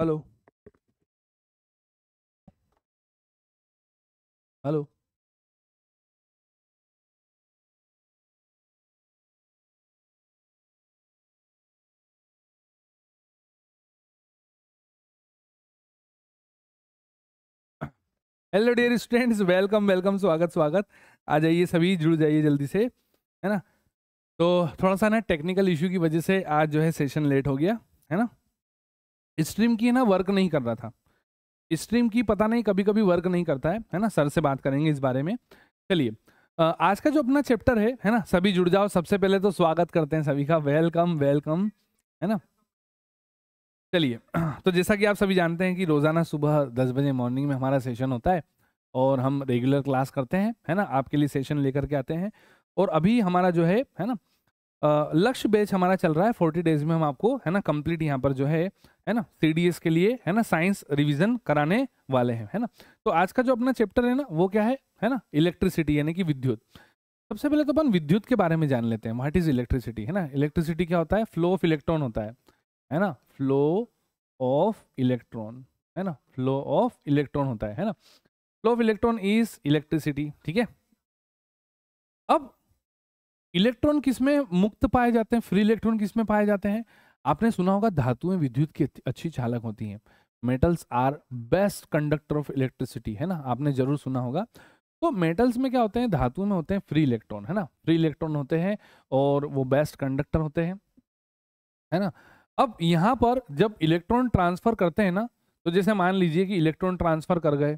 hello hello hello dear students welcome welcome स्वागत स्वागत आ जाइए सभी जुड़ जाइए जल्दी से है ना तो थोड़ा सा ना टेक्निकल इशू की वजह से आज जो है सेशन लेट हो गया है ना स्ट्रीम की है ना वर्क नहीं कर रहा था स्ट्रीम की पता नहीं कभी कभी वर्क नहीं करता है है ना सर से बात करेंगे इस बारे में चलिए आज का जो अपना चैप्टर है है ना सभी जुड़ जाओ सबसे पहले तो स्वागत करते हैं सभी का वेलकम वेलकम है ना चलिए तो जैसा कि आप सभी जानते हैं कि रोज़ाना सुबह दस बजे मॉर्निंग में हमारा सेशन होता है और हम रेगुलर क्लास करते हैं है ना आपके लिए सेशन लेकर के आते हैं और अभी हमारा जो है है ना लक्ष्य बेच हमारा चल रहा है फोर्टी डेज में हम आपको है ना कंप्लीट यहाँ पर जो है है ना सी के लिए है ना साइंस रिविजन कराने वाले हैं है ना तो आज का जो अपना चैप्टर है ना वो क्या है है ना इलेक्ट्रिसिटी यानी कि विद्युत सबसे पहले तो अपन विद्युत के बारे में जान लेते हैं व्हाट इज इलेक्ट्रिसिटी है ना इलेक्ट्रिसिटी क्या होता है फ्लो ऑफ इलेक्ट्रॉन होता है है ना फ्लो ऑफ इलेक्ट्रॉन है ना फ्लो ऑफ इलेक्ट्रॉन होता है है ना flow of electron is electricity ठीक है अब इलेक्ट्रॉन किसमें मुक्त पाए जाते हैं फ्री इलेक्ट्रॉन किसमें पाए जाते हैं आपने सुना होगा धातुएं विद्युत की अच्छी चालक होती हैं metals are best conductor of electricity है ना आपने जरूर सुना होगा तो मेटल्स में क्या होते हैं धातु में होते हैं फ्री इलेक्ट्रॉन है ना फ्री इलेक्ट्रॉन होते हैं और वो बेस्ट कंडक्टर होते हैं है ना अब यहाँ पर जब इलेक्ट्रॉन ट्रांसफर करते हैं ना तो जैसे मान लीजिए कि इलेक्ट्रॉन ट्रांसफर कर गए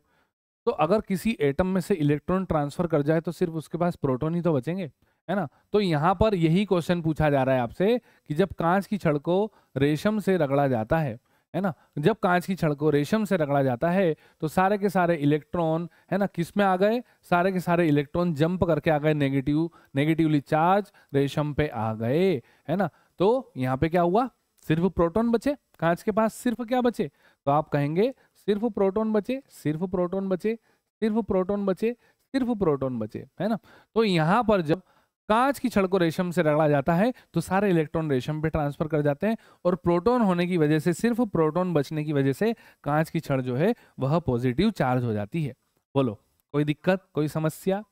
तो अगर किसी एटम में से इलेक्ट्रॉन ट्रांसफर कर जाए तो सिर्फ उसके पास प्रोटोन ही तो बचेंगे है ना तो यहाँ पर यही क्वेश्चन पूछा जा रहा है आपसे कि जब कांच की छड़ को रेशम से रगड़ा जाता है है ना जब कांच की छड़ को रेशम से रगड़ा जाता है तो सारे के सारे इलेक्ट्रॉन है ना किस में आ गए सारे के सारे इलेक्ट्रॉन जंप करके आ गए नेगेटिव नेगेटिवली चार्ज रेशम पे आ गए है ना तो यहाँ पे क्या हुआ सिर्फ प्रोटॉन बचे कांच के पास सिर्फ क्या बचे तो आप कहेंगे सिर्फ प्रोटोन बचे सिर्फ प्रोटोन बचे सिर्फ प्रोटोन बचे सिर्फ प्रोटोन बचे है ना तो यहाँ पर जब कांच की छड़ को रेशम से रगड़ा जाता है तो सारे इलेक्ट्रॉन रेशम पे ट्रांसफर कर जाते हैं और प्रोटॉन होने की वजह से सिर्फ प्रोटॉन बचने की वजह से कांच की छड़ जो है वह पॉजिटिव चार्ज हो जाती है बोलो कोई दिक्कत कोई समस्या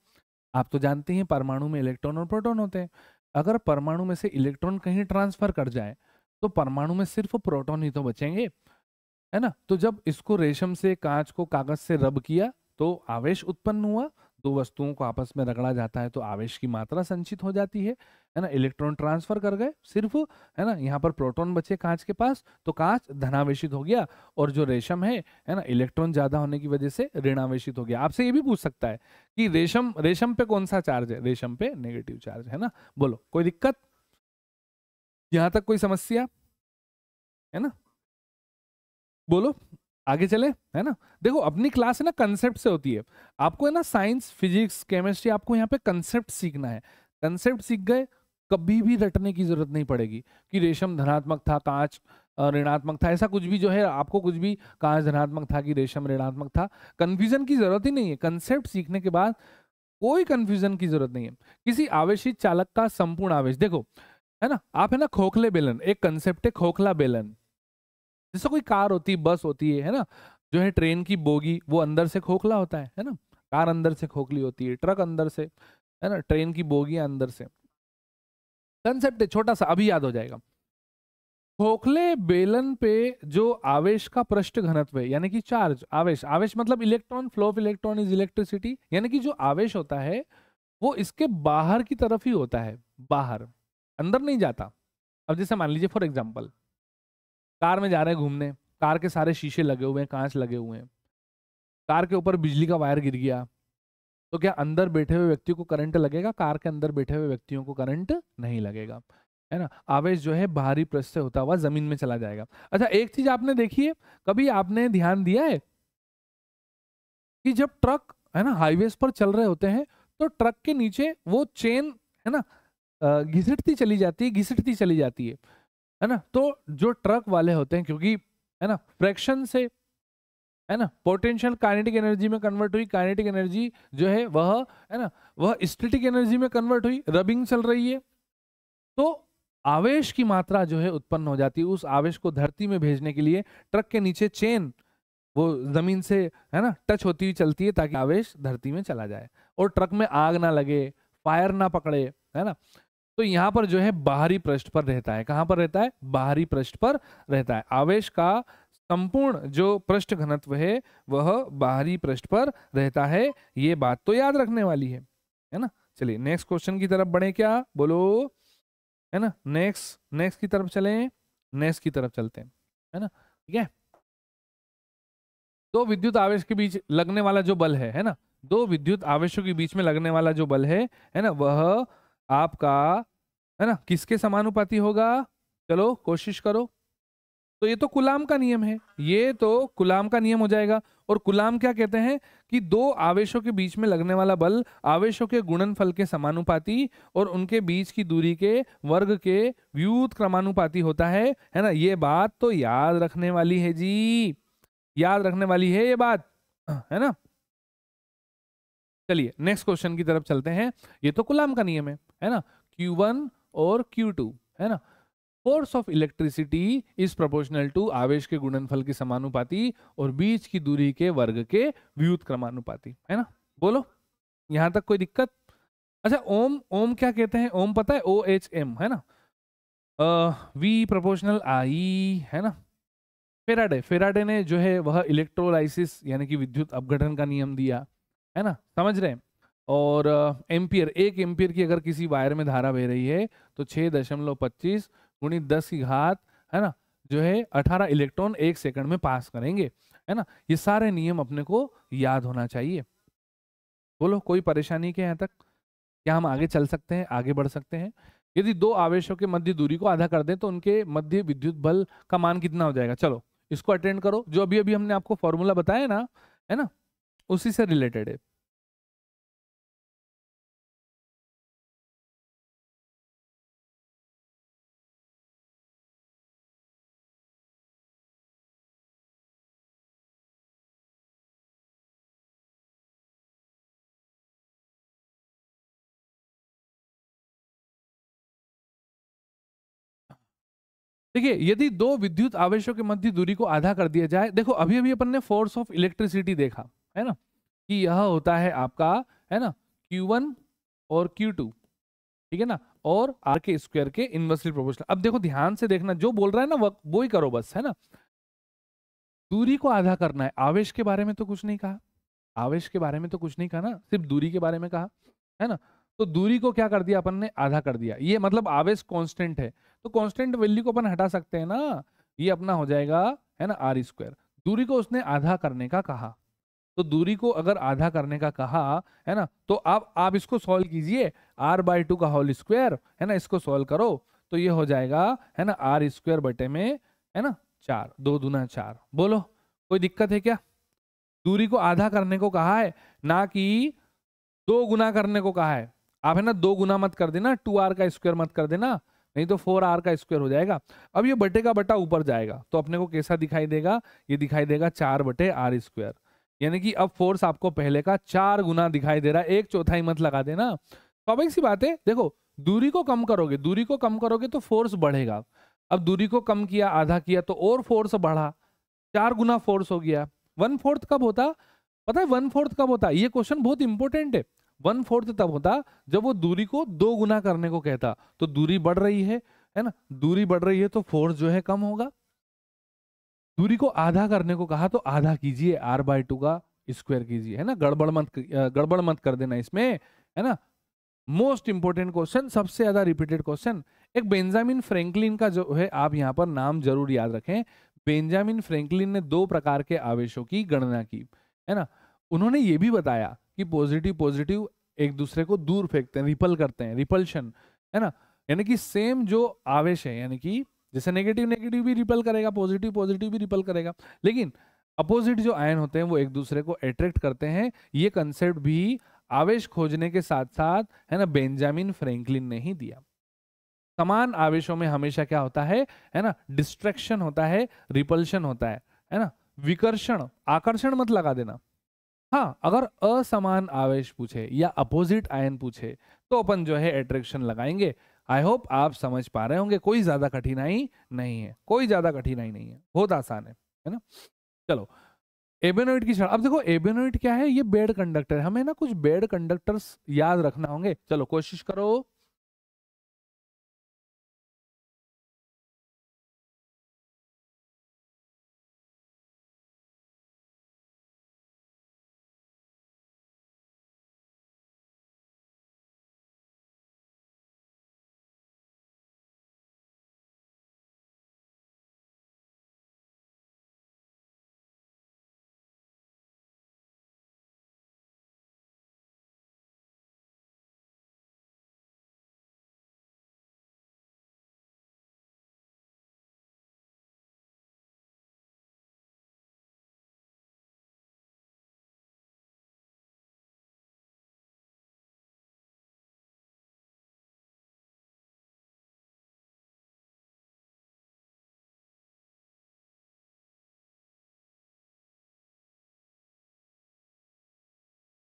आप तो जानते हैं परमाणु में इलेक्ट्रॉन और प्रोटोन होते हैं अगर परमाणु में से इलेक्ट्रॉन कहीं ट्रांसफर कर जाए तो परमाणु में सिर्फ प्रोटोन ही तो बचेंगे है ना तो जब इसको रेशम से कांच को कागज से रब किया तो आवेश उत्पन्न हुआ दो वस्तुओं को आपस में रगड़ा जाता है तो आवेश की मात्रा संचित हो जाती है है ना इलेक्ट्रॉन ट्रांसफर कर गए सिर्फ है ना यहाँ पर प्रोटॉन बचे कांच के पास तो कांच धनावेशित हो गया और जो रेशम है है ना इलेक्ट्रॉन ज्यादा होने की वजह से ऋणावेशित हो गया आपसे ये भी पूछ सकता है कि रेशम रेशम पे कौन सा चार्ज है रेशम पे नेगेटिव चार्ज है ना बोलो कोई दिक्कत यहां तक कोई समस्या है ना बोलो आगे चले है ना देखो अपनी क्लास है ना कंसेप्ट से होती है आपको है ना साइंस फिजिक्स केमिस्ट्री आपको यहाँ पे कंसेप्ट सीखना है कंसेप्ट सीख गए कभी भी रटने की जरूरत नहीं पड़ेगी कि रेशम धनात्मक था कांच ऋणात्मक था ऐसा कुछ भी जो है आपको कुछ भी कांच धनात्मक था कि रेशम ऋणात्मक था कंफ्यूजन की जरूरत ही नहीं है कंसेप्ट सीखने के बाद कोई कन्फ्यूजन की जरूरत नहीं है किसी आवेशित चालक का संपूर्ण आवेश देखो है ना आप है ना खोखले बेलन एक कंसेप्ट है खोखला बेलन जैसे कोई कार होती है बस होती है है ना जो है ट्रेन की बोगी वो अंदर से खोखला होता है है ना कार अंदर से खोखली होती है ट्रक अंदर से है ना ट्रेन की बोगी अंदर से कंसेप्ट छोटा सा अभी याद हो जाएगा खोखले बेलन पे जो आवेश का पृष्ठ घनत्व है यानी कि चार्ज आवेश आवेश मतलब electron flow of electron is electricity यानी कि जो आवेश होता है वो इसके बाहर की तरफ ही होता है बाहर अंदर नहीं जाता अब जैसे मान लीजिए फॉर एग्जाम्पल कार में जा रहे हैं घूमने कार के सारे शीशे लगे हुए हैं कांच लगे हुए हैं कार के ऊपर बिजली का वायर गिर गया तो क्या अंदर बैठे हुए व्यक्ति को करंट लगेगा कार के अंदर बैठे हुए व्यक्तियों को करंट नहीं लगेगा है ना आवेश जो है बाहरी प्रश से होता हुआ जमीन में चला जाएगा अच्छा एक चीज आपने देखी है कभी आपने ध्यान दिया है कि जब ट्रक है ना हाईवे पर चल रहे होते हैं तो ट्रक के नीचे वो चेन है ना घिसटती चली जाती है घिसटती चली जाती है है ना तो जो ट्रक वाले होते हैं क्योंकि है ना फ्रैक्शन से है ना पोटेंशियल काइनेटिक एनर्जी में कन्वर्ट हुई काइनेटिक एनर्जी जो है वह है ना वह स्टेटिक एनर्जी में कन्वर्ट हुई रबिंग चल रही है तो आवेश की मात्रा जो है उत्पन्न हो जाती है उस आवेश को धरती में भेजने के लिए ट्रक के नीचे चेन वो जमीन से है ना टच होती हुई चलती है ताकि आवेश धरती में चला जाए और ट्रक में आग ना लगे फायर ना पकड़े है ना तो यहाँ पर जो है बाहरी पृष्ठ पर रहता है कहाँ पर रहता है बाहरी पृष्ठ पर रहता है आवेश का संपूर्ण जो पृष्ठ घनत्व है वह बाहरी पृष्ठ पर रहता है ये बात तो याद रखने वाली है है ना चलिए नेक्स्ट क्वेश्चन की तरफ बढ़े क्या बोलो है ना नेक्स्ट नेक्स्ट की तरफ चले नेक्स्ट की तरफ चलते हैं है ना ठीक है दो विद्युत आवेश के बीच लगने वाला जो बल है है ना दो विद्युत आवेशों के बीच में लगने वाला जो बल है है ना वह आपका है ना किसके समानुपाती होगा चलो कोशिश करो तो ये तो कुलाम का नियम है ये तो कुलाम का नियम हो जाएगा और कुलाम क्या कहते हैं कि दो आवेशों के बीच में लगने वाला बल आवेशों के गुणनफल के समानुपाती और उनके बीच की दूरी के वर्ग के व्यूत क्रमानुपाती होता है है ना ये बात तो याद रखने वाली है जी याद रखने वाली है ये बात है ना चलिए नेक्स्ट क्वेश्चन की तरफ चलते हैं ये तो गुलाम का नियम है है ना Q1 और Q2 है ना force of electricity is proportional to आवेश के गुणनफल की समानुपाति और बीच की दूरी के वर्ग के व्यूत क्रमानुपाति है ना बोलो यहां तक कोई दिक्कत अच्छा ओम ओम क्या कहते हैं ओम पता है ओ एच एम है ना वी प्रोपोर्शनल आई है ना फेराडे फेराडे ने जो है वह इलेक्ट्रोलाइसिस यानी कि विद्युत अपघटन का नियम दिया है ना समझ रहे हैं और एम्पियर एक एम्पियर की अगर किसी वायर में धारा बह रही है तो छः दशमलव पच्चीस गुणित दस की घात है ना जो है अठारह इलेक्ट्रॉन एक सेकंड में पास करेंगे है ना ये सारे नियम अपने को याद होना चाहिए बोलो कोई परेशानी के यहाँ तक क्या हम आगे चल सकते हैं आगे बढ़ सकते हैं यदि दो आवेशों के मध्य दूरी को आधा कर दें तो उनके मध्य विद्युत बल का मान कितना हो जाएगा चलो इसको अटेंड करो जो अभी अभी हमने आपको फॉर्मूला बताया ना है ना उसी से रिलेटेड है देखिए यदि दो विद्युत आवेशों के मध्य दूरी को आधा कर दिया जाए देखो अभी अभी अपन ने फोर्स ऑफ इलेक्ट्रिसिटी देखा है ना कि यह होता है आपका है ना Q1 और Q2 ठीक है ना और R के स्क्वायर के इनवर्सली प्रोपोर्शनल अब देखो ध्यान से देखना जो बोल रहा है ना वो ही करो बस है ना दूरी को आधा करना है आवेश के बारे में तो कुछ नहीं कहा आवेश के बारे में तो कुछ नहीं कहा ना सिर्फ दूरी के बारे में कहा है ना तो दूरी को क्या कर दिया अपन ने आधा कर दिया ये मतलब आवेश कांस्टेंट है तो कांस्टेंट वैल्यू को अपन हटा सकते हैं ना ये अपना हो जाएगा है ना आर स्क्वायर दूरी को उसने आधा करने का कहा तो दूरी को अगर आधा करने का कहा है ना तो आप आप इसको सॉल्व कीजिए आर बाय टू का होल स्क्वायर है ना इसको सॉल्व करो तो ये हो जाएगा है ना आर स्क्वायर बटे में है ना चार दो दूना चार बोलो कोई दिक्कत है क्या दूरी को आधा करने को कहा है ना कि दो गुना करने को कहा है आप है ना दो गुना मत कर देना टू आर का स्क्वायर मत कर देना नहीं तो फोर आर का स्क्वायर हो जाएगा अब ये बटे का बटा ऊपर जाएगा तो अपने को कैसा दिखाई देगा ये दिखाई देगा चार बटे आर स्क्वायर यानी कि अब फोर्स आपको पहले का चार गुना दिखाई दे रहा है एक चौथाई मत लगा देना स्वाभाविक तो सी बात है देखो दूरी को कम करोगे दूरी को कम करोगे तो फोर्स बढ़ेगा अब दूरी को कम किया आधा किया तो और फोर्स बढ़ा चार गुना फोर्स हो गया वन फोर्थ कब होता पता है वन फोर्थ कब होता ये क्वेश्चन बहुत इंपॉर्टेंट है वन फोर्थ तब होता जब वो दूरी को दो गुना करने को कहता तो दूरी बढ़ रही है है ना दूरी बढ़ रही है तो फोर्स जो है कम होगा दूरी को आधा करने को कहा तो आधा कीजिए आर बाय टू का स्क्वायर कीजिए है ना गड़बड़ मत गड़बड़ मत कर देना इसमें है ना मोस्ट इंपॉर्टेंट क्वेश्चन सबसे ज्यादा रिपीटेड क्वेश्चन एक बेंजामिन फ्रैंकलिन का जो है आप यहाँ पर नाम जरूर याद रखें बेंजामिन फ्रैंकलिन ने दो प्रकार के आवेशों की गणना की है ना उन्होंने ये भी बताया कि पॉजिटिव पॉजिटिव एक दूसरे को दूर फेंकते हैं रिपल करते हैं रिपल्शन है ना यानी कि सेम जो आवेश है यानी कि जैसे नेगेटिव नेगेटिव भी रिपल करेगा पॉजिटिव पॉजिटिव भी रिपल करेगा लेकिन अपोजिट जो आयन होते हैं वो एक दूसरे को अट्रैक्ट करते हैं ये कंसेप्ट भी आवेश खोजने के साथ साथ है ना बेंजामिन फ्रेंकलिन ने ही दिया समान आवेशों में हमेशा क्या होता है है ना डिस्ट्रैक्शन होता है रिपल्शन होता है है ना विकर्षण आकर्षण मत लगा देना हाँ अगर असमान आवेश पूछे या अपोजिट आयन पूछे तो अपन जो है एट्रैक्शन लगाएंगे आई होप आप समझ पा रहे होंगे कोई ज़्यादा कठिनाई नहीं है कोई ज़्यादा कठिनाई नहीं है बहुत आसान है है ना चलो एबेनोइड की अब देखो एबेनोइड क्या है ये बेड कंडक्टर हमें ना कुछ बेड कंडक्टर्स याद रखना होंगे चलो कोशिश करो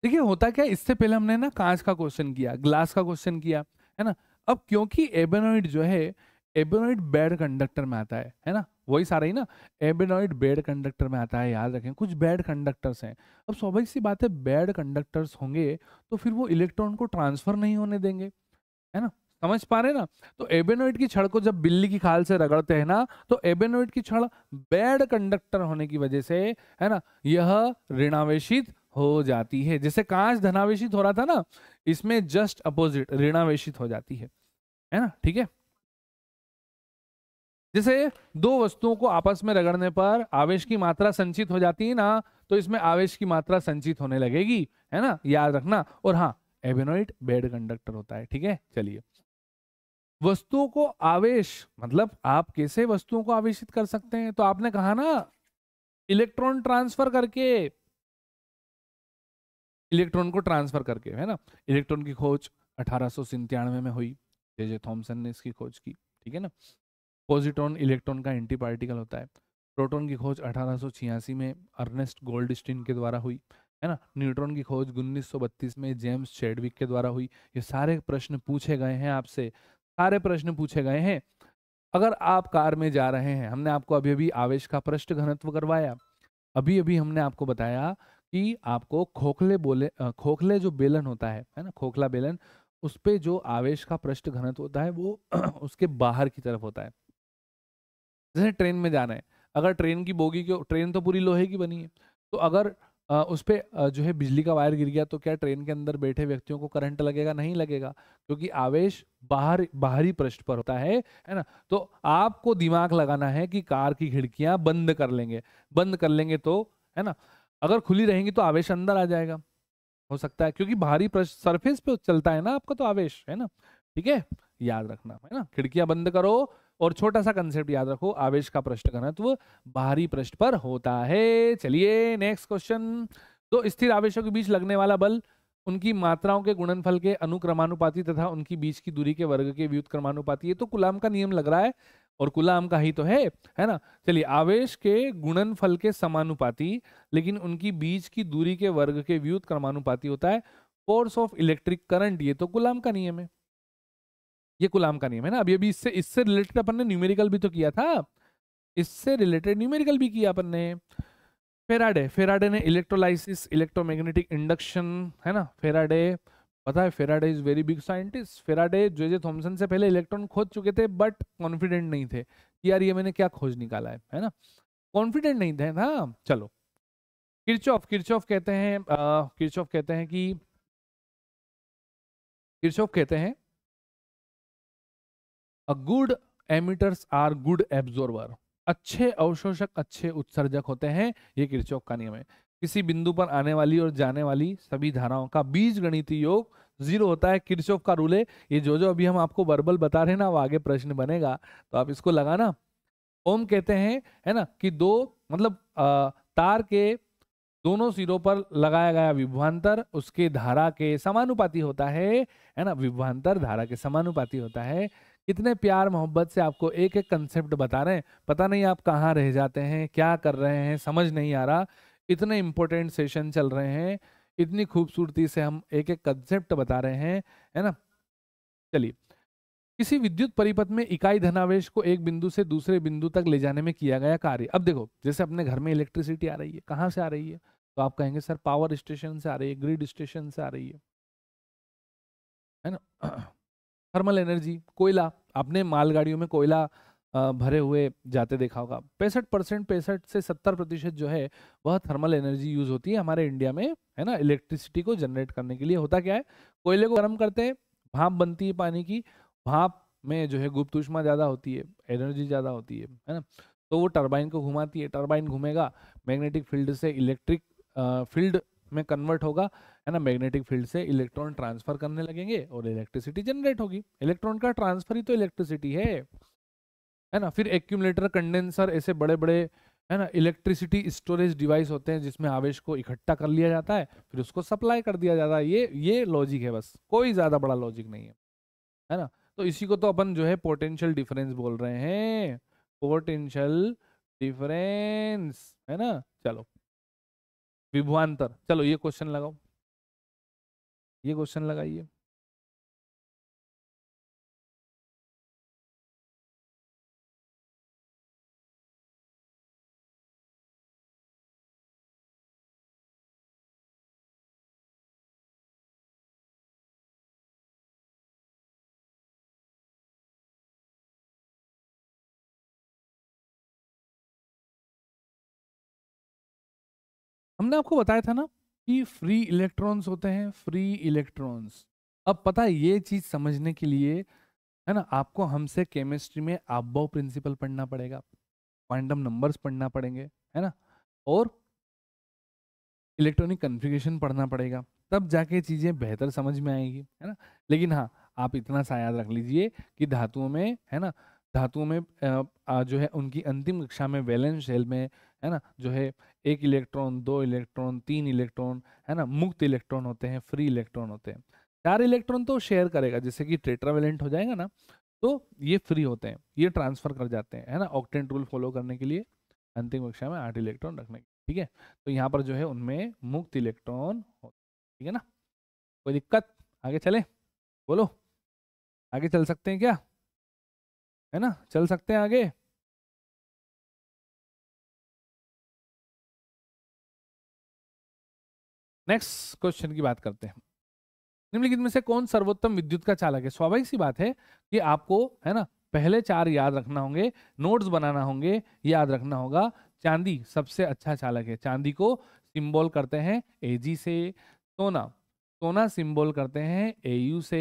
देखिए होता क्या इससे पहले हमने ना कांच का क्वेश्चन किया ग्लास का क्वेश्चन किया है ना अब क्योंकि एबेनॉइड जो है एबेनॉइड बेड कंडक्टर में आता है है ना वही सारा ही ना एबेनॉइड बेड कंडक्टर में आता है याद रखें कुछ बेड कंडक्टर्स हैं अब स्वाभाविक सी बात है बेड कंडक्टर्स होंगे तो फिर वो इलेक्ट्रॉन को ट्रांसफर नहीं होने देंगे है ना समझ पा रहे ना तो एबेनोइड की छड़ को जब बिल्ली की खाल से रगड़ते हैं ना तो एबेनोइड की छड़ बेड कंडक्टर होने की वजह से है ना यह ऋणावेशित हो जाती है जैसे कांच धनावेशित हो रहा था ना इसमें जस्ट अपोजिट ऋणावेशित हो जाती है है ना ठीक है जैसे दो वस्तुओं को आपस में रगड़ने पर आवेश की मात्रा संचित हो जाती है ना तो इसमें आवेश की मात्रा संचित होने लगेगी है ना याद रखना और हाँ एबेनोइट बेड कंडक्टर होता है ठीक है चलिए वस्तुओं को आवेश मतलब आप कैसे वस्तुओं को आवेशित कर सकते हैं तो आपने कहा ना इलेक्ट्रॉन ट्रांसफर करके इलेक्ट्रॉन को ट्रांसफर करके है ना इलेक्ट्रॉन की खोज अठारह में हुई जे जे थॉम्सन ने इसकी खोज की ठीक है ना पॉजिट्रॉन इलेक्ट्रॉन का एंटी पार्टिकल होता है प्रोटॉन की खोज अठारह में अर्नेस्ट गोल्ड के द्वारा हुई है ना न्यूट्रॉन की खोज उन्नीस में जेम्स चेडविक के द्वारा हुई ये सारे प्रश्न पूछे गए हैं आपसे सारे प्रश्न पूछे गए हैं अगर आप कार में जा रहे हैं हमने आपको अभी अभी आवेश का पृष्ठ घनत्व करवाया अभी अभी हमने आपको बताया कि आपको खोखले बोले खोखले जो बेलन होता है है ना खोखला बेलन उस पर जो आवेश का पृष्ठ घनत्व होता है वो उसके बाहर की तरफ होता है जैसे ट्रेन में जाना है अगर ट्रेन की बोगी की ट्रेन तो पूरी लोहे की बनी है तो अगर उस पर जो है बिजली का वायर गिर गया तो क्या ट्रेन के अंदर बैठे व्यक्तियों को करंट लगेगा नहीं लगेगा क्योंकि तो आवेश बाहर बाहरी पृष्ठ पर होता है है ना तो आपको दिमाग लगाना है कि कार की खिड़कियां बंद कर लेंगे बंद कर लेंगे तो है ना अगर खुली रहेंगी तो आवेश अंदर आ जाएगा हो सकता है क्योंकि भारी सरफेस पे चलता है ना आपका तो आवेश है ना ठीक है याद रखना है ना खिड़कियां बंद करो और छोटा सा कंसेप्ट याद रखो आवेश का प्रश्न घनत्व बाहरी पृष्ठ पर होता है चलिए नेक्स्ट क्वेश्चन दो स्थिर आवेशों के बीच लगने वाला बल उनकी मात्राओं के गुणनफल के अनुक्रमानुपाती तथा उनकी बीच की दूरी के वर्ग के व्युत क्रमानुपाती ये तो गुलाम का नियम लग रहा है और कुलाम का ही तो है है ना चलिए आवेश के गुणनफल के समानुपाती लेकिन उनकी बीच की दूरी के वर्ग के व्युत क्रमानुपाती होता है फोर्स ऑफ इलेक्ट्रिक करंट ये तो गुलाम का नियम है ये गुलाम का नियम है ना अभी अभी इससे इससे रिलेटेड अपन ने न्यूमेरिकल भी तो किया था इससे रिलेटेड न्यूमेरिकल भी किया अपन ने फेराडे फेराडे ने इलेक्ट्रोलाइसिस इलेक्ट्रोमैग्नेटिक इंडक्शन है ना फेराडे पता है Faraday is very big scientist Faraday जो जे थॉमसन से पहले इलेक्ट्रॉन खोज चुके थे बट कॉन्फिडेंट नहीं थे कि यार ये मैंने क्या खोज निकाला है है ना कॉन्फिडेंट नहीं थे ना हाँ, चलो किरचॉफ किरचॉफ कहते हैं किरचॉफ कहते हैं कि किरचॉफ कहते हैं a good emitters are good absorber अच्छे अवशोषक अच्छे उत्सर्जक होते हैं ये किरचॉफ का नियम है किसी बिंदु पर आने वाली और जाने वाली सभी धाराओं का बीज गणितीय योग जीरो होता है किरचोफ का रूल है ये जो जो अभी हम आपको वर्बल बता रहे हैं ना वो आगे प्रश्न बनेगा तो आप इसको लगाना ओम कहते हैं है ना कि दो मतलब आ, तार के दोनों सिरों पर लगाया गया विभ्वांतर उसके धारा के समानुपाती होता है है ना विभ्वांतर धारा के समानुपाती होता है कितने प्यार मोहब्बत से आपको एक एक कंसेप्ट बता रहे हैं पता नहीं आप कहाँ रह जाते हैं क्या कर रहे हैं समझ नहीं आ रहा इतने इम्पोर्टेंट सेशन चल रहे हैं इतनी खूबसूरती से हम एक एक कंसेप्ट बता रहे हैं है ना चलिए किसी विद्युत परिपथ में इकाई धनावेश को एक बिंदु से दूसरे बिंदु तक ले जाने में किया गया कार्य अब देखो जैसे अपने घर में इलेक्ट्रिसिटी आ रही है कहाँ से आ रही है तो आप कहेंगे सर पावर स्टेशन से आ रही है ग्रिड स्टेशन से आ रही है है ना थर्मल एनर्जी कोयला आपने मालगाड़ियों में कोयला भरे हुए जाते देखा होगा पैंसठ परसेंट पैंसठ से सत्तर प्रतिशत जो है वह थर्मल एनर्जी यूज होती है हमारे इंडिया में है ना इलेक्ट्रिसिटी को जनरेट करने के लिए होता क्या है कोयले को गर्म करते हैं भाप बनती है पानी की भाप में जो है गुप्त उष्मा ज़्यादा होती है एनर्जी ज़्यादा होती है है ना तो वो टर्बाइन को घुमाती है टर्बाइन घूमेगा मैग्नेटिक फील्ड से इलेक्ट्रिक फील्ड में कन्वर्ट होगा है ना मैग्नेटिक फील्ड से इलेक्ट्रॉन ट्रांसफर करने लगेंगे और इलेक्ट्रिसिटी जनरेट होगी इलेक्ट्रॉन का ट्रांसफर ही तो इलेक्ट्रिसिटी है है ना फिर एक्यूमलेटर कंडेंसर ऐसे बड़े बड़े है ना इलेक्ट्रिसिटी स्टोरेज डिवाइस होते हैं जिसमें आवेश को इकट्ठा कर लिया जाता है फिर उसको सप्लाई कर दिया जाता है ये ये लॉजिक है बस कोई ज़्यादा बड़ा लॉजिक नहीं है है ना तो इसी को तो अपन जो है पोटेंशियल डिफरेंस बोल रहे हैं पोटेंशियल डिफरेंस है ना चलो विभवान्तर चलो ये क्वेश्चन लगाओ ये क्वेश्चन लगाइए हमने आपको बताया था ना कि फ्री इलेक्ट्रॉन्स होते हैं फ्री इलेक्ट्रॉन्स अब पता है ये चीज समझने के लिए है ना आपको हमसे केमिस्ट्री में आबो प्रिंसिपल पढ़ना पड़ेगा क्वांटम नंबर्स पढ़ना पड़ेंगे है ना और इलेक्ट्रॉनिक कन्फिगेशन पढ़ना पड़ेगा तब जाके चीज़ें बेहतर समझ में आएंगी है ना लेकिन हाँ आप इतना सा याद रख लीजिए कि धातुओं में है ना धातुओं में आ, आ, जो है उनकी अंतिम कक्षा में वैलेंस शेल में है ना जो है एक इलेक्ट्रॉन दो इलेक्ट्रॉन तीन इलेक्ट्रॉन है ना मुक्त इलेक्ट्रॉन होते हैं फ्री इलेक्ट्रॉन होते हैं चार इलेक्ट्रॉन तो शेयर करेगा जैसे कि ट्रेट्रावेलेंट हो जाएगा ना तो ये फ्री होते हैं ये ट्रांसफर कर जाते हैं है ना ऑक्टेंट रूल फॉलो करने के लिए अंतिम कक्षा में आठ इलेक्ट्रॉन रखने के ठीक है तो यहाँ पर जो है उनमें मुक्त इलेक्ट्रॉन ठीक है ना कोई दिक्कत आगे चले बोलो आगे चल सकते हैं क्या है ना चल सकते हैं आगे नेक्स्ट क्वेश्चन की बात करते हैं निम्नलिखित में से कौन सर्वोत्तम विद्युत का चालक है स्वाभाविक सी बात है कि आपको है ना पहले चार याद रखना होंगे नोट्स बनाना होंगे याद रखना होगा चांदी सबसे अच्छा चालक है चांदी को सिंबल करते हैं एजी से सोना सोना सिंबल करते हैं एयू से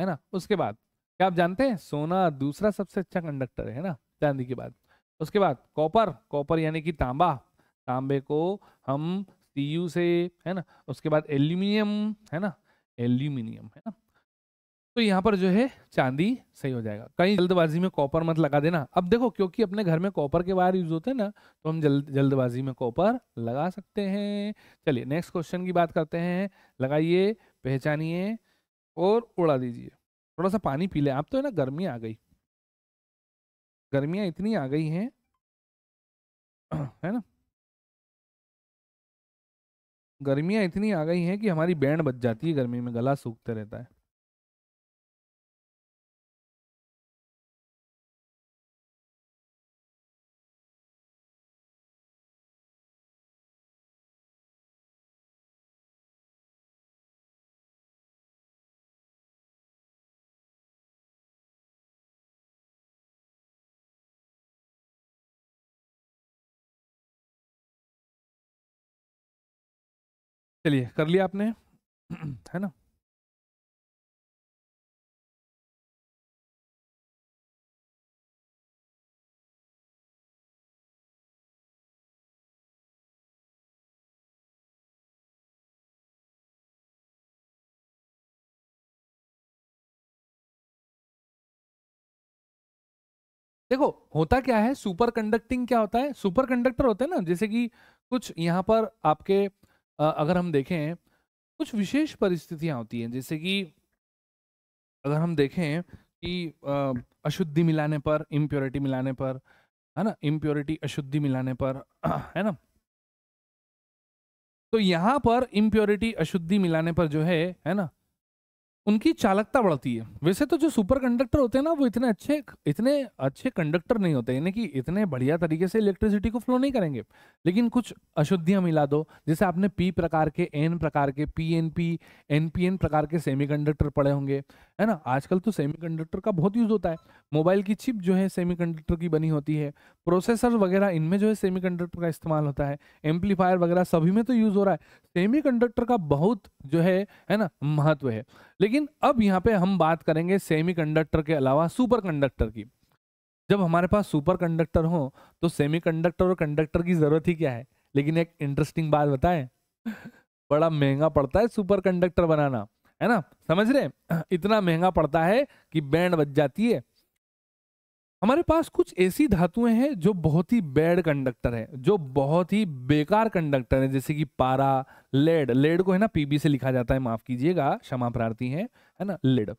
है ना उसके बाद क्या आप जानते हैं सोना दूसरा सबसे अच्छा कंडक्टर है ना चांदी के बाद उसके बाद कॉपर कॉपर यानी कि तांबा तांबे को हम सी यू से है ना उसके बाद एल्यूमिनियम है ना एल्यूमिनियम है ना तो यहाँ पर जो है चांदी सही हो जाएगा कहीं जल्दबाजी में कॉपर मत लगा देना अब देखो क्योंकि अपने घर में कॉपर के वायर यूज होते हैं ना तो हम जल्द जल्दबाजी में कॉपर लगा सकते हैं चलिए नेक्स्ट क्वेश्चन की बात करते हैं लगाइए पहचानिए और उड़ा दीजिए थोड़ा सा पानी पी लें आप तो है ना गर्मी आ गई गर्मियाँ इतनी आ गई हैं है ना गर्मियाँ इतनी आ गई हैं कि हमारी बैंड बच जाती है गर्मी में गला सूखते रहता है चलिए कर लिया आपने है ना देखो होता क्या है सुपर कंडक्टिंग क्या होता है सुपर कंडक्टर होते हैं ना जैसे कि कुछ यहाँ पर आपके अगर हम देखें कुछ विशेष परिस्थितियां होती हैं जैसे कि अगर हम देखें कि अशुद्धि मिलाने पर इम्प्योरिटी मिलाने पर है ना इम्प्योरिटी अशुद्धि मिलाने पर है ना तो यहाँ पर इम्प्योरिटी अशुद्धि मिलाने पर जो है है ना उनकी चालकता बढ़ती है वैसे तो जो सुपर कंडक्टर होते हैं ना वो इतने अच्छे इतने अच्छे कंडक्टर नहीं होते यानी कि इतने बढ़िया तरीके से इलेक्ट्रिसिटी को फ्लो नहीं करेंगे लेकिन कुछ अशुद्धियां मिला दो जैसे आपने पी प्रकार के एन प्रकार के P N P N P N प्रकार के सेमी कंडक्टर पड़े होंगे है ना आजकल तो सेमी कंडक्टर का बहुत यूज होता है मोबाइल की चिप जो है सेमी कंडक्टर की बनी होती है प्रोसेसर वगैरह इनमें जो है सेमी कंडक्टर का इस्तेमाल होता है एम्पलीफायर वगैरह सभी में तो यूज हो रहा है सेमी कंडक्टर का बहुत जो है है ना महत्व है लेकिन अब यहाँ पे हम बात करेंगे सेमीकंडक्टर के अलावा सुपरकंडक्टर की जब हमारे पास सुपरकंडक्टर हो तो सेमीकंडक्टर और कंडक्टर की जरूरत ही क्या है लेकिन एक इंटरेस्टिंग बात बताएं बड़ा महंगा पड़ता है सुपर कंडक्टर बनाना है ना समझ रहे इतना महंगा पड़ता है कि बैंड बच जाती है हमारे पास कुछ ऐसी धातुएं हैं जो बहुत ही बैड कंडक्टर हैं जो बहुत ही बेकार कंडक्टर हैं जैसे कि पारा लेड लेड को है ना पीबी से लिखा जाता है माफ कीजिएगा क्षमा प्रार्थी है है ना लेड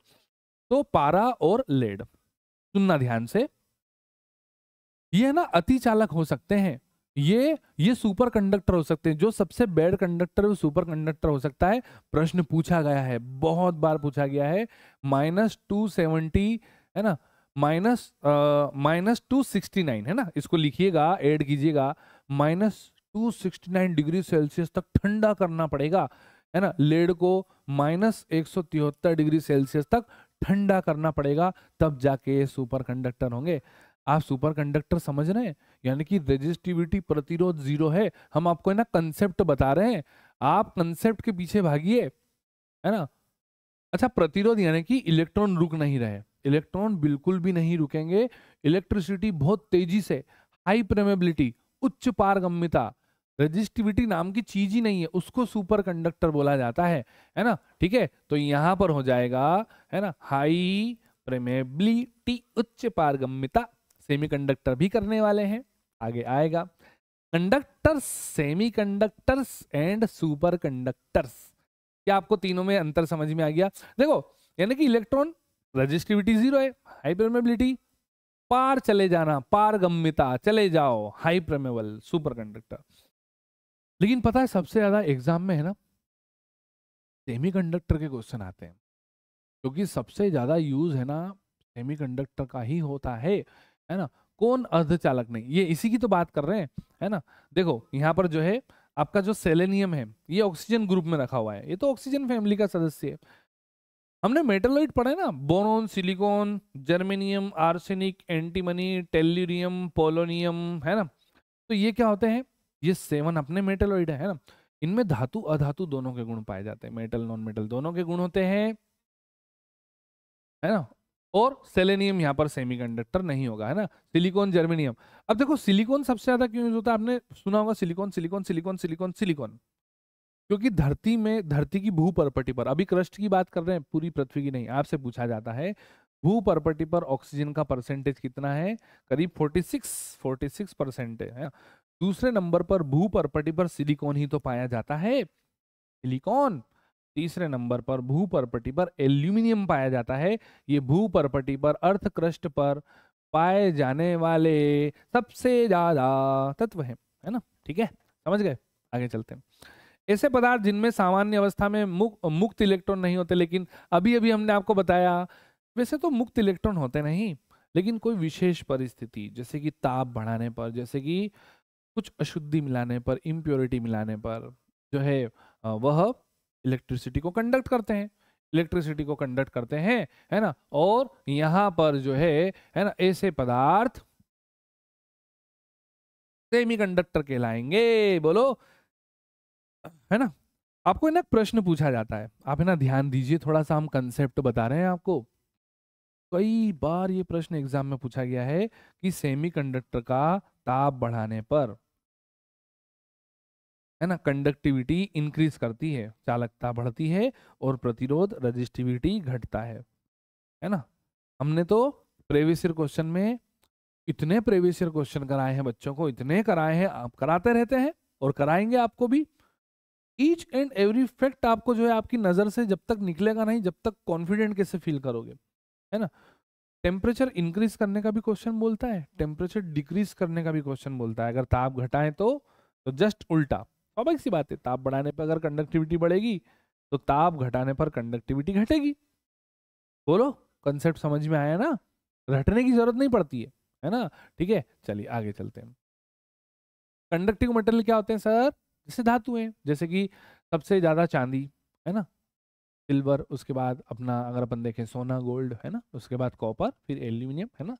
तो पारा और लेड सुनना ध्यान से ये है ना अति चालक हो सकते हैं ये ये सुपर कंडक्टर हो सकते हैं जो सबसे बेड कंडक्टर वो सुपर कंडक्टर हो सकता है प्रश्न पूछा गया है बहुत बार पूछा गया है माइनस टू सेवेंटी है ना minus minus two sixty nine है ना इसको लिखिएगा ऐड कीजिएगा minus two sixty nine degree Celsius तक ठंडा करना पड़ेगा है ना लेड को माइनस एक सौ तिहत्तर डिग्री सेल्सियस तक ठंडा करना पड़ेगा तब जाके सुपर कंडक्टर होंगे आप सुपर कंडक्टर समझ रहे हैं यानी कि रेजिस्टिविटी प्रतिरोध जीरो है हम आपको है ना कंसेप्ट बता रहे हैं आप कंसेप्ट के पीछे भागिए है ना अच्छा प्रतिरोध यानी कि इलेक्ट्रॉन रुक नहीं रहे इलेक्ट्रॉन बिल्कुल भी नहीं रुकेंगे इलेक्ट्रिसिटी बहुत तेजी से हाई प्रेमेबिलिटी उच्च पारगम्यता रजिस्टिविटी नाम की चीज ही नहीं है उसको सुपर कंडक्टर बोला जाता है है ना ठीक है तो यहां पर हो जाएगा है ना हाई प्रेमेबिलिटी उच्च पारगम्यता सेमीकंडक्टर भी करने वाले हैं आगे आएगा conductors semiconductors and superconductors क्या आपको तीनों में अंतर समझ में आ गया देखो यानी कि इलेक्ट्रॉन रजिस्टिविटी जीरो है हाई हाइपरमेबिलिटी पार चले जाना पार गम्यता चले जाओ हाई प्रेमेबल सुपर कंडक्टर लेकिन पता है सबसे ज्यादा एग्जाम में है ना सेमी कंडक्टर के क्वेश्चन आते हैं क्योंकि सबसे ज्यादा यूज है ना सेमी कंडक्टर का ही होता है है ना कौन अर्धचालक नहीं ये इसी की तो बात कर रहे हैं है ना देखो यहाँ पर जो है आपका जो सेलेनियम है ये ऑक्सीजन ग्रुप में रखा हुआ है ये तो ऑक्सीजन फैमिली का सदस्य है हमने मेटेलाइट पढ़े ना boron silicon germanium arsenic antimony tellurium polonium है ना तो ये क्या होते हैं ये सेवन अपने मेटेलॉइड है ना इनमें धातु अधातु दोनों के गुण पाए जाते हैं मेटल नॉन मेटल दोनों के गुण होते हैं है ना और सेलेनियम यहाँ पर सेमीकंडक्टर नहीं होगा है ना सिलिकॉन जर्मेनियम अब देखो सिलिकॉन सबसे ज्यादा क्यों यूज होता है आपने सुना होगा silicon silicon silicon silicon silicon क्योंकि धरती में धरती की भू परपटी पर अभी क्रस्ट की बात कर रहे हैं पूरी पृथ्वी की नहीं आपसे पूछा जाता है भू परपटी पर ऑक्सीजन का परसेंटेज कितना है करीब 46 46 परसेंट है दूसरे नंबर पर भू परपटी पर सिलिकॉन ही तो पाया जाता है सिलिकॉन तीसरे नंबर पर भू परपटी पर एल्यूमिनियम पाया जाता है ये भू परपटी पर अर्थ क्रस्ट पर पाए जाने वाले सबसे ज्यादा तत्व है है ना ठीक है समझ गए आगे चलते हैं ऐसे पदार्थ जिनमें सामान्य अवस्था में मुक, मुक्त इलेक्ट्रॉन नहीं होते लेकिन अभी अभी हमने आपको बताया वैसे तो मुक्त इलेक्ट्रॉन होते नहीं लेकिन कोई विशेष परिस्थिति जैसे कि ताप बढ़ाने पर जैसे कि कुछ अशुद्धि मिलाने पर इम्प्योरिटी मिलाने पर जो है वह इलेक्ट्रिसिटी को कंडक्ट करते हैं इलेक्ट्रिसिटी को कंडक्ट करते हैं है ना और यहाँ पर जो है है ना ऐसे पदार्थ सेमीकंडक्टर कहलाएंगे बोलो है ना आपको ना प्रश्न पूछा जाता है आप है ना ध्यान दीजिए थोड़ा सा हम कंसेप्ट बता रहे हैं आपको कई बार ये प्रश्न एग्जाम में पूछा गया है कि सेमीकंडक्टर का ताप बढ़ाने पर है ना कंडक्टिविटी इंक्रीज करती है चालकता बढ़ती है और प्रतिरोध रजिस्टिविटी घटता है है ना हमने तो प्रीवियस क्वेश्चन में इतने प्रीवियस क्वेश्चन कराए हैं बच्चों को इतने कराए हैं आप कराते रहते हैं और कराएंगे आपको भी ईच एंड एवरी फैक्ट आपको जो है आपकी नज़र से जब तक निकलेगा नहीं जब तक कॉन्फिडेंट कैसे फील करोगे है ना टेम्परेचर इंक्रीज करने का भी क्वेश्चन बोलता है टेम्परेचर डिक्रीज करने का भी क्वेश्चन बोलता है अगर ताप घटाएं तो तो जस्ट उल्टा स्वाभाविक सी बात है ताप बढ़ाने पर अगर कंडक्टिविटी बढ़ेगी तो ताप घटाने पर कंडक्टिविटी घटेगी बोलो कंसेप्ट समझ में आया ना रटने की जरूरत नहीं पड़ती है है ना ठीक है चलिए आगे चलते हैं कंडक्टिव मटेरियल क्या होते हैं सर इससे धातुएं जैसे कि सबसे ज़्यादा चांदी है ना सिल्वर उसके बाद अपना अगर अपन देखें सोना गोल्ड है ना उसके बाद कॉपर फिर एल्यूमिनियम है ना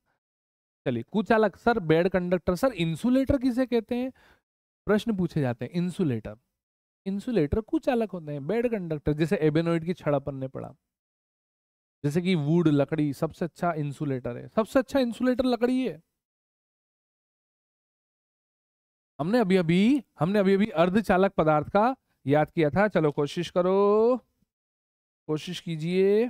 चलिए कुछ अलग sir bad conductor sir insulator किसे कहते हैं प्रश्न पूछे जाते हैं इंसुलेटर इंसुलेटर कुछ अलग होते हैं बेड कंडक्टर जैसे एबेनोइड की छड़ अपन ने पड़ा जैसे कि वुड लकड़ी सबसे अच्छा इंसुलेटर है सबसे अच्छा इंसुलेटर लकड़ी है हमने अभी अभी हमने अभी अभी अर्धचालक पदार्थ का याद किया था चलो कोशिश करो कोशिश कीजिए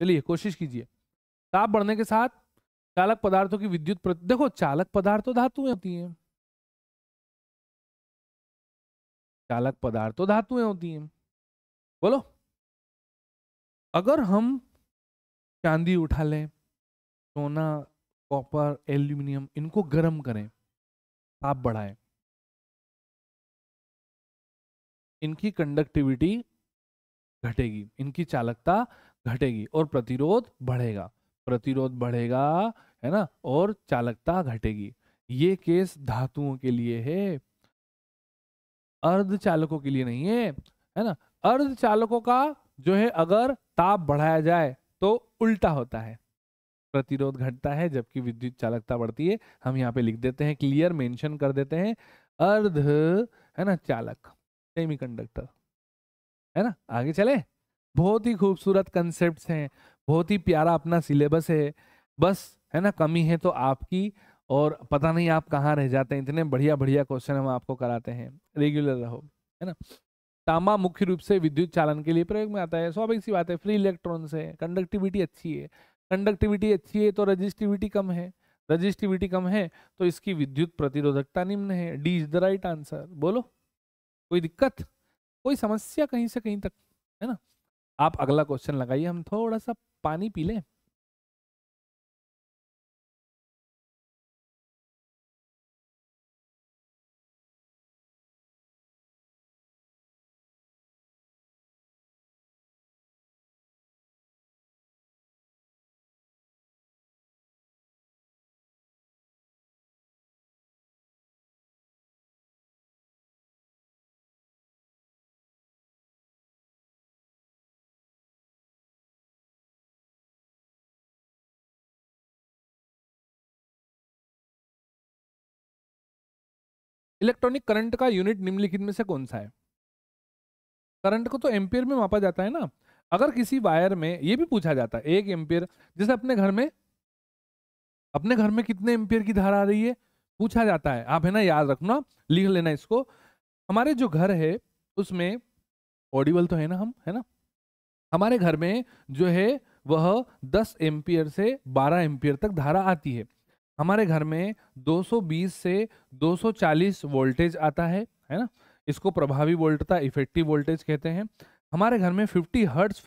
चलिए कोशिश कीजिए ताप बढ़ने के साथ चालक पदार्थों की विद्युत प्रति देखो चालक पदार्थ तो धातुएं होती हैं चालक पदार्थ तो धातुएं होती हैं बोलो अगर हम चांदी उठा लें सोना कॉपर एल्यूमिनियम इनको गर्म करें ताप बढ़ाएं इनकी कंडक्टिविटी घटेगी इनकी चालकता घटेगी और प्रतिरोध बढ़ेगा प्रतिरोध बढ़ेगा है ना और चालकता घटेगी ये केस धातुओं के लिए है अर्ध चालकों के लिए नहीं है है ना अर्ध चालकों का जो है अगर ताप बढ़ाया जाए उल्टा होता है प्रतिरोध घटता है जबकि विद्युत चालकता बढ़ती है हम यहाँ पे लिख देते हैं क्लियर मेंशन कर देते हैं अर्ध है ना चालक सेमी कंडक्टर है ना आगे चले बहुत ही खूबसूरत कंसेप्ट हैं बहुत ही प्यारा अपना सिलेबस है बस है ना कमी है तो आपकी और पता नहीं आप कहाँ रह जाते हैं इतने बढ़िया बढ़िया क्वेश्चन हम आपको कराते हैं रेगुलर रहो है ना तांबा मुख्य रूप से विद्युत चालन के लिए प्रयोग में आता है स्वाभाविक सी बात है फ्री इलेक्ट्रॉन्स है कंडक्टिविटी अच्छी है कंडक्टिविटी अच्छी है तो रजिस्टिविटी कम है रजिस्टिविटी कम है तो इसकी विद्युत प्रतिरोधकता निम्न है D is the right answer बोलो कोई दिक्कत कोई समस्या कहीं से कहीं तक है ना आप अगला क्वेश्चन लगाइए हम थोड़ा सा पानी पी लें इलेक्ट्रॉनिक करंट का यूनिट निम्नलिखित में से कौन सा है करंट को तो एम्पियर में मापा जाता है ना अगर किसी वायर में ये भी पूछा जाता है एक एम्पियर जैसे अपने घर में अपने घर में कितने एम्पियर की धारा आ रही है पूछा जाता है आप है ना याद रखना लिख लेना इसको हमारे जो घर है उसमें ऑडिबल तो है ना हम है ना हमारे घर में जो है वह 10 एम्पियर से 12 एम्पियर तक धारा आती है हमारे घर में 220 से 240 वोल्टेज आता है है ना इसको प्रभावी वोल्टता इफेक्टिव वोल्टेज कहते हैं हमारे घर में 50 हर्ट्स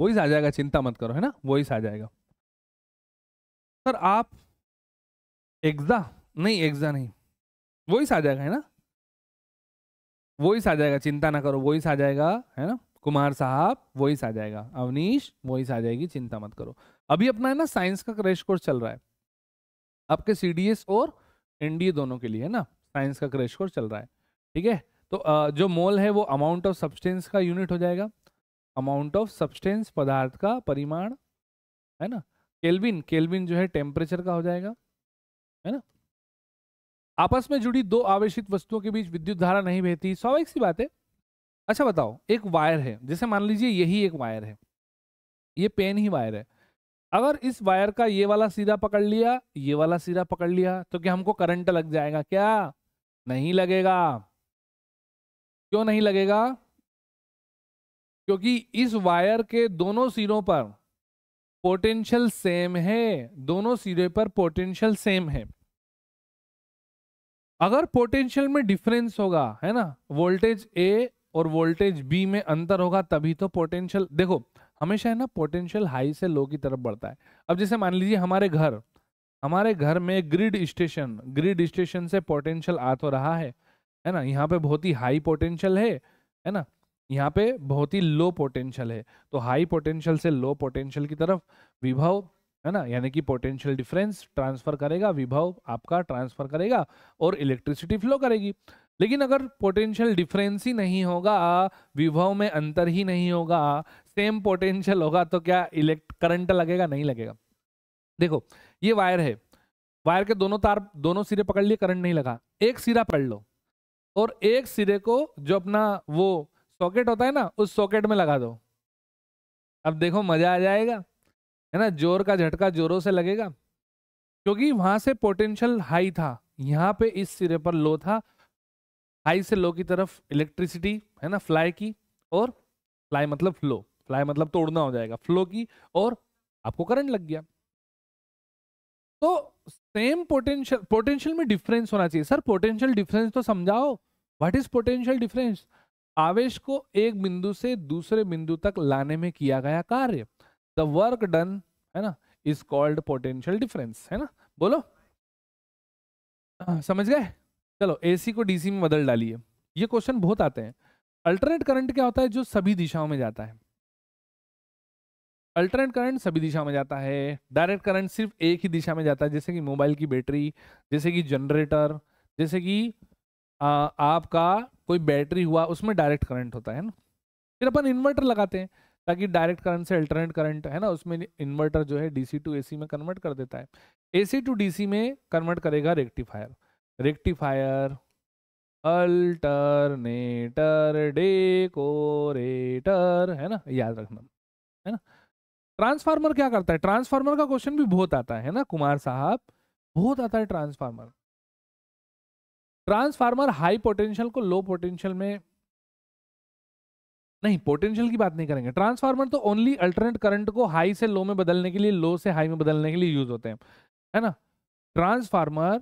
वॉइस आ जाएगा चिंता मत करो है ना वॉइस आ जाएगा सर आप एग्जा नहीं एग्जा नहीं वॉइस आ जाएगा है ना वॉइस आ जाएगा चिंता ना करो वॉइस आ जाएगा है ना कुमार साहब वॉइस आ जाएगा अवनीश वॉइस आ जाएगी चिंता मत करो अभी अपना है ना साइंस का क्रैश कोर्स चल रहा है आपके सी और एनडीए दोनों के लिए है ना साइंस का क्रैश कोर्स चल रहा है ठीक है तो जो मोल है वो अमाउंट ऑफ सब्सटेंस का यूनिट हो जाएगा अमाउंट ऑफ सब्सटेंस पदार्थ का परिमाण है ना केल्विन केल्विन जो है टेम्परेचर का हो जाएगा है ना आपस में जुड़ी दो आवेशित वस्तुओं के बीच विद्युत धारा नहीं बहती स्वाभाविक सी बात है अच्छा बताओ एक वायर है जैसे मान लीजिए यही एक वायर है ये पेन ही वायर है अगर इस वायर का ये वाला सीधा पकड़ लिया ये वाला सीधा पकड़ लिया तो क्या हमको करंट लग जाएगा क्या नहीं लगेगा क्यों नहीं लगेगा क्योंकि इस वायर के दोनों सिरों पर पोटेंशियल सेम है दोनों सिरे पर पोटेंशियल सेम है अगर पोटेंशियल में डिफरेंस होगा है ना वोल्टेज ए और वोल्टेज बी में अंतर होगा तभी तो पोटेंशियल देखो हमेशा है ना पोटेंशियल हाई से लो की तरफ बढ़ता है अब जैसे मान लीजिए हमारे घर हमारे घर में ग्रिड स्टेशन ग्रिड स्टेशन से पोटेंशियल आ तो रहा है है ना यहाँ पे बहुत ही हाई पोटेंशियल है है ना यहाँ पे बहुत ही लो पोटेंशियल है तो हाई पोटेंशियल से लो पोटेंशियल की तरफ विभव है ना यानी कि पोटेंशियल डिफरेंस ट्रांसफर करेगा विभव आपका ट्रांसफर करेगा और इलेक्ट्रिसिटी फ्लो करेगी लेकिन अगर पोटेंशियल डिफरेंस ही नहीं होगा विभव में अंतर ही नहीं होगा सेम पोटेंशियल होगा तो क्या इलेक्ट करंट लगेगा नहीं लगेगा देखो ये वायर है वायर के दोनों तार दोनों सिरे पकड़ लिए करंट नहीं लगा एक सिरा पकड़ लो और एक सिरे को जो अपना वो सॉकेट होता है ना उस सॉकेट में लगा दो अब देखो मजा आ जाएगा है ना जोर का झटका जोरों से लगेगा क्योंकि वहां से पोटेंशियल हाई था यहाँ पे इस सिरे पर लो था हाई से लो की तरफ इलेक्ट्रिसिटी है ना फ्लाई की और फ्लाई मतलब फ्लो फ्लाई मतलब तोड़ना हो जाएगा फ्लो की और आपको करंट लग गया तो सेम पोटेंशियल पोटेंशियल में डिफरेंस होना चाहिए सर पोटेंशियल डिफरेंस तो समझाओ व्हाट इज पोटेंशियल डिफरेंस आवेश को एक बिंदु से दूसरे बिंदु तक लाने में किया गया कार्य द वर्क डन है ना इज कॉल्ड पोटेंशियल डिफरेंस है ना बोलो आ, हाँ, समझ गए चलो एसी को डीसी में बदल डालिए ये क्वेश्चन बहुत आते हैं अल्टरनेट करंट क्या होता है जो सभी दिशाओं में जाता है अल्टरनेट करंट सभी दिशा में जाता है डायरेक्ट करंट सिर्फ एक ही दिशा में जाता है जैसे कि मोबाइल की बैटरी जैसे कि जनरेटर जैसे कि आपका कोई बैटरी हुआ उसमें डायरेक्ट करंट होता है ना फिर अपन इन्वर्टर लगाते हैं ताकि डायरेक्ट करंट से अल्टरनेट करंट है ना उसमें इन्वर्टर जो है डीसी टू एसी में कन्वर्ट कर देता है एसी टू डीसी में कन्वर्ट करेगा रेक्टिफायर रेक्टिफायर अल्टरनेटर डेकोरेटर है ना याद रखना है ना ट्रांसफार्मर क्या करता है ट्रांसफार्मर का क्वेश्चन भी बहुत आता है ना कुमार साहब बहुत आता है ट्रांसफार्मर ट्रांसफार्मर हाई पोटेंशियल को लो पोटेंशियल में नहीं पोटेंशियल की बात नहीं करेंगे ट्रांसफार्मर तो ओनली अल्टरनेट करंट को हाई से लो में बदलने के लिए लो से हाई में बदलने के लिए यूज होते हैं है ना ट्रांसफार्मर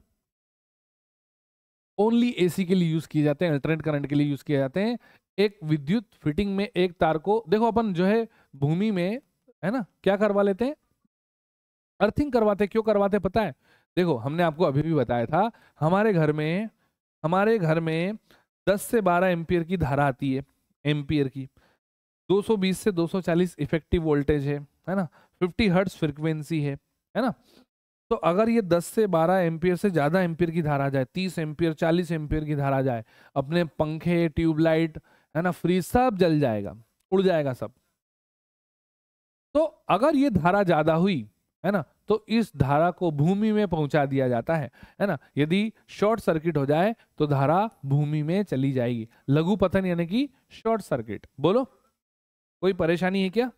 ओनली एसी के लिए यूज किए जाते हैं अल्टरनेट करंट के लिए यूज किए जाते हैं एक विद्युत फिटिंग में एक तार को देखो अपन जो है भूमि में है ना क्या करवा लेते हैं अर्थिंग करवाते क्यों करवाते पता है देखो हमने आपको अभी भी बताया था हमारे घर में हमारे घर में 10 से 12 एम्पियर की धारा आती है एम्पियर की 220 से 240 इफेक्टिव वोल्टेज है है ना 50 हर्ट्स फ्रिक्वेंसी है है ना तो अगर ये 10 से 12 एम्पियर से ज़्यादा एम्पियर की धारा जाए 30 एम्पियर 40 एम्पियर की धारा जाए अपने पंखे ट्यूबलाइट है ना फ्रीज सब जल जाएगा उड़ जाएगा सब तो अगर ये धारा ज़्यादा हुई है ना तो इस धारा को भूमि में पहुंचा दिया जाता है है ना यदि शॉर्ट सर्किट हो जाए तो धारा भूमि में चली जाएगी लघु पतन यानी कि शॉर्ट सर्किट बोलो कोई परेशानी है क्या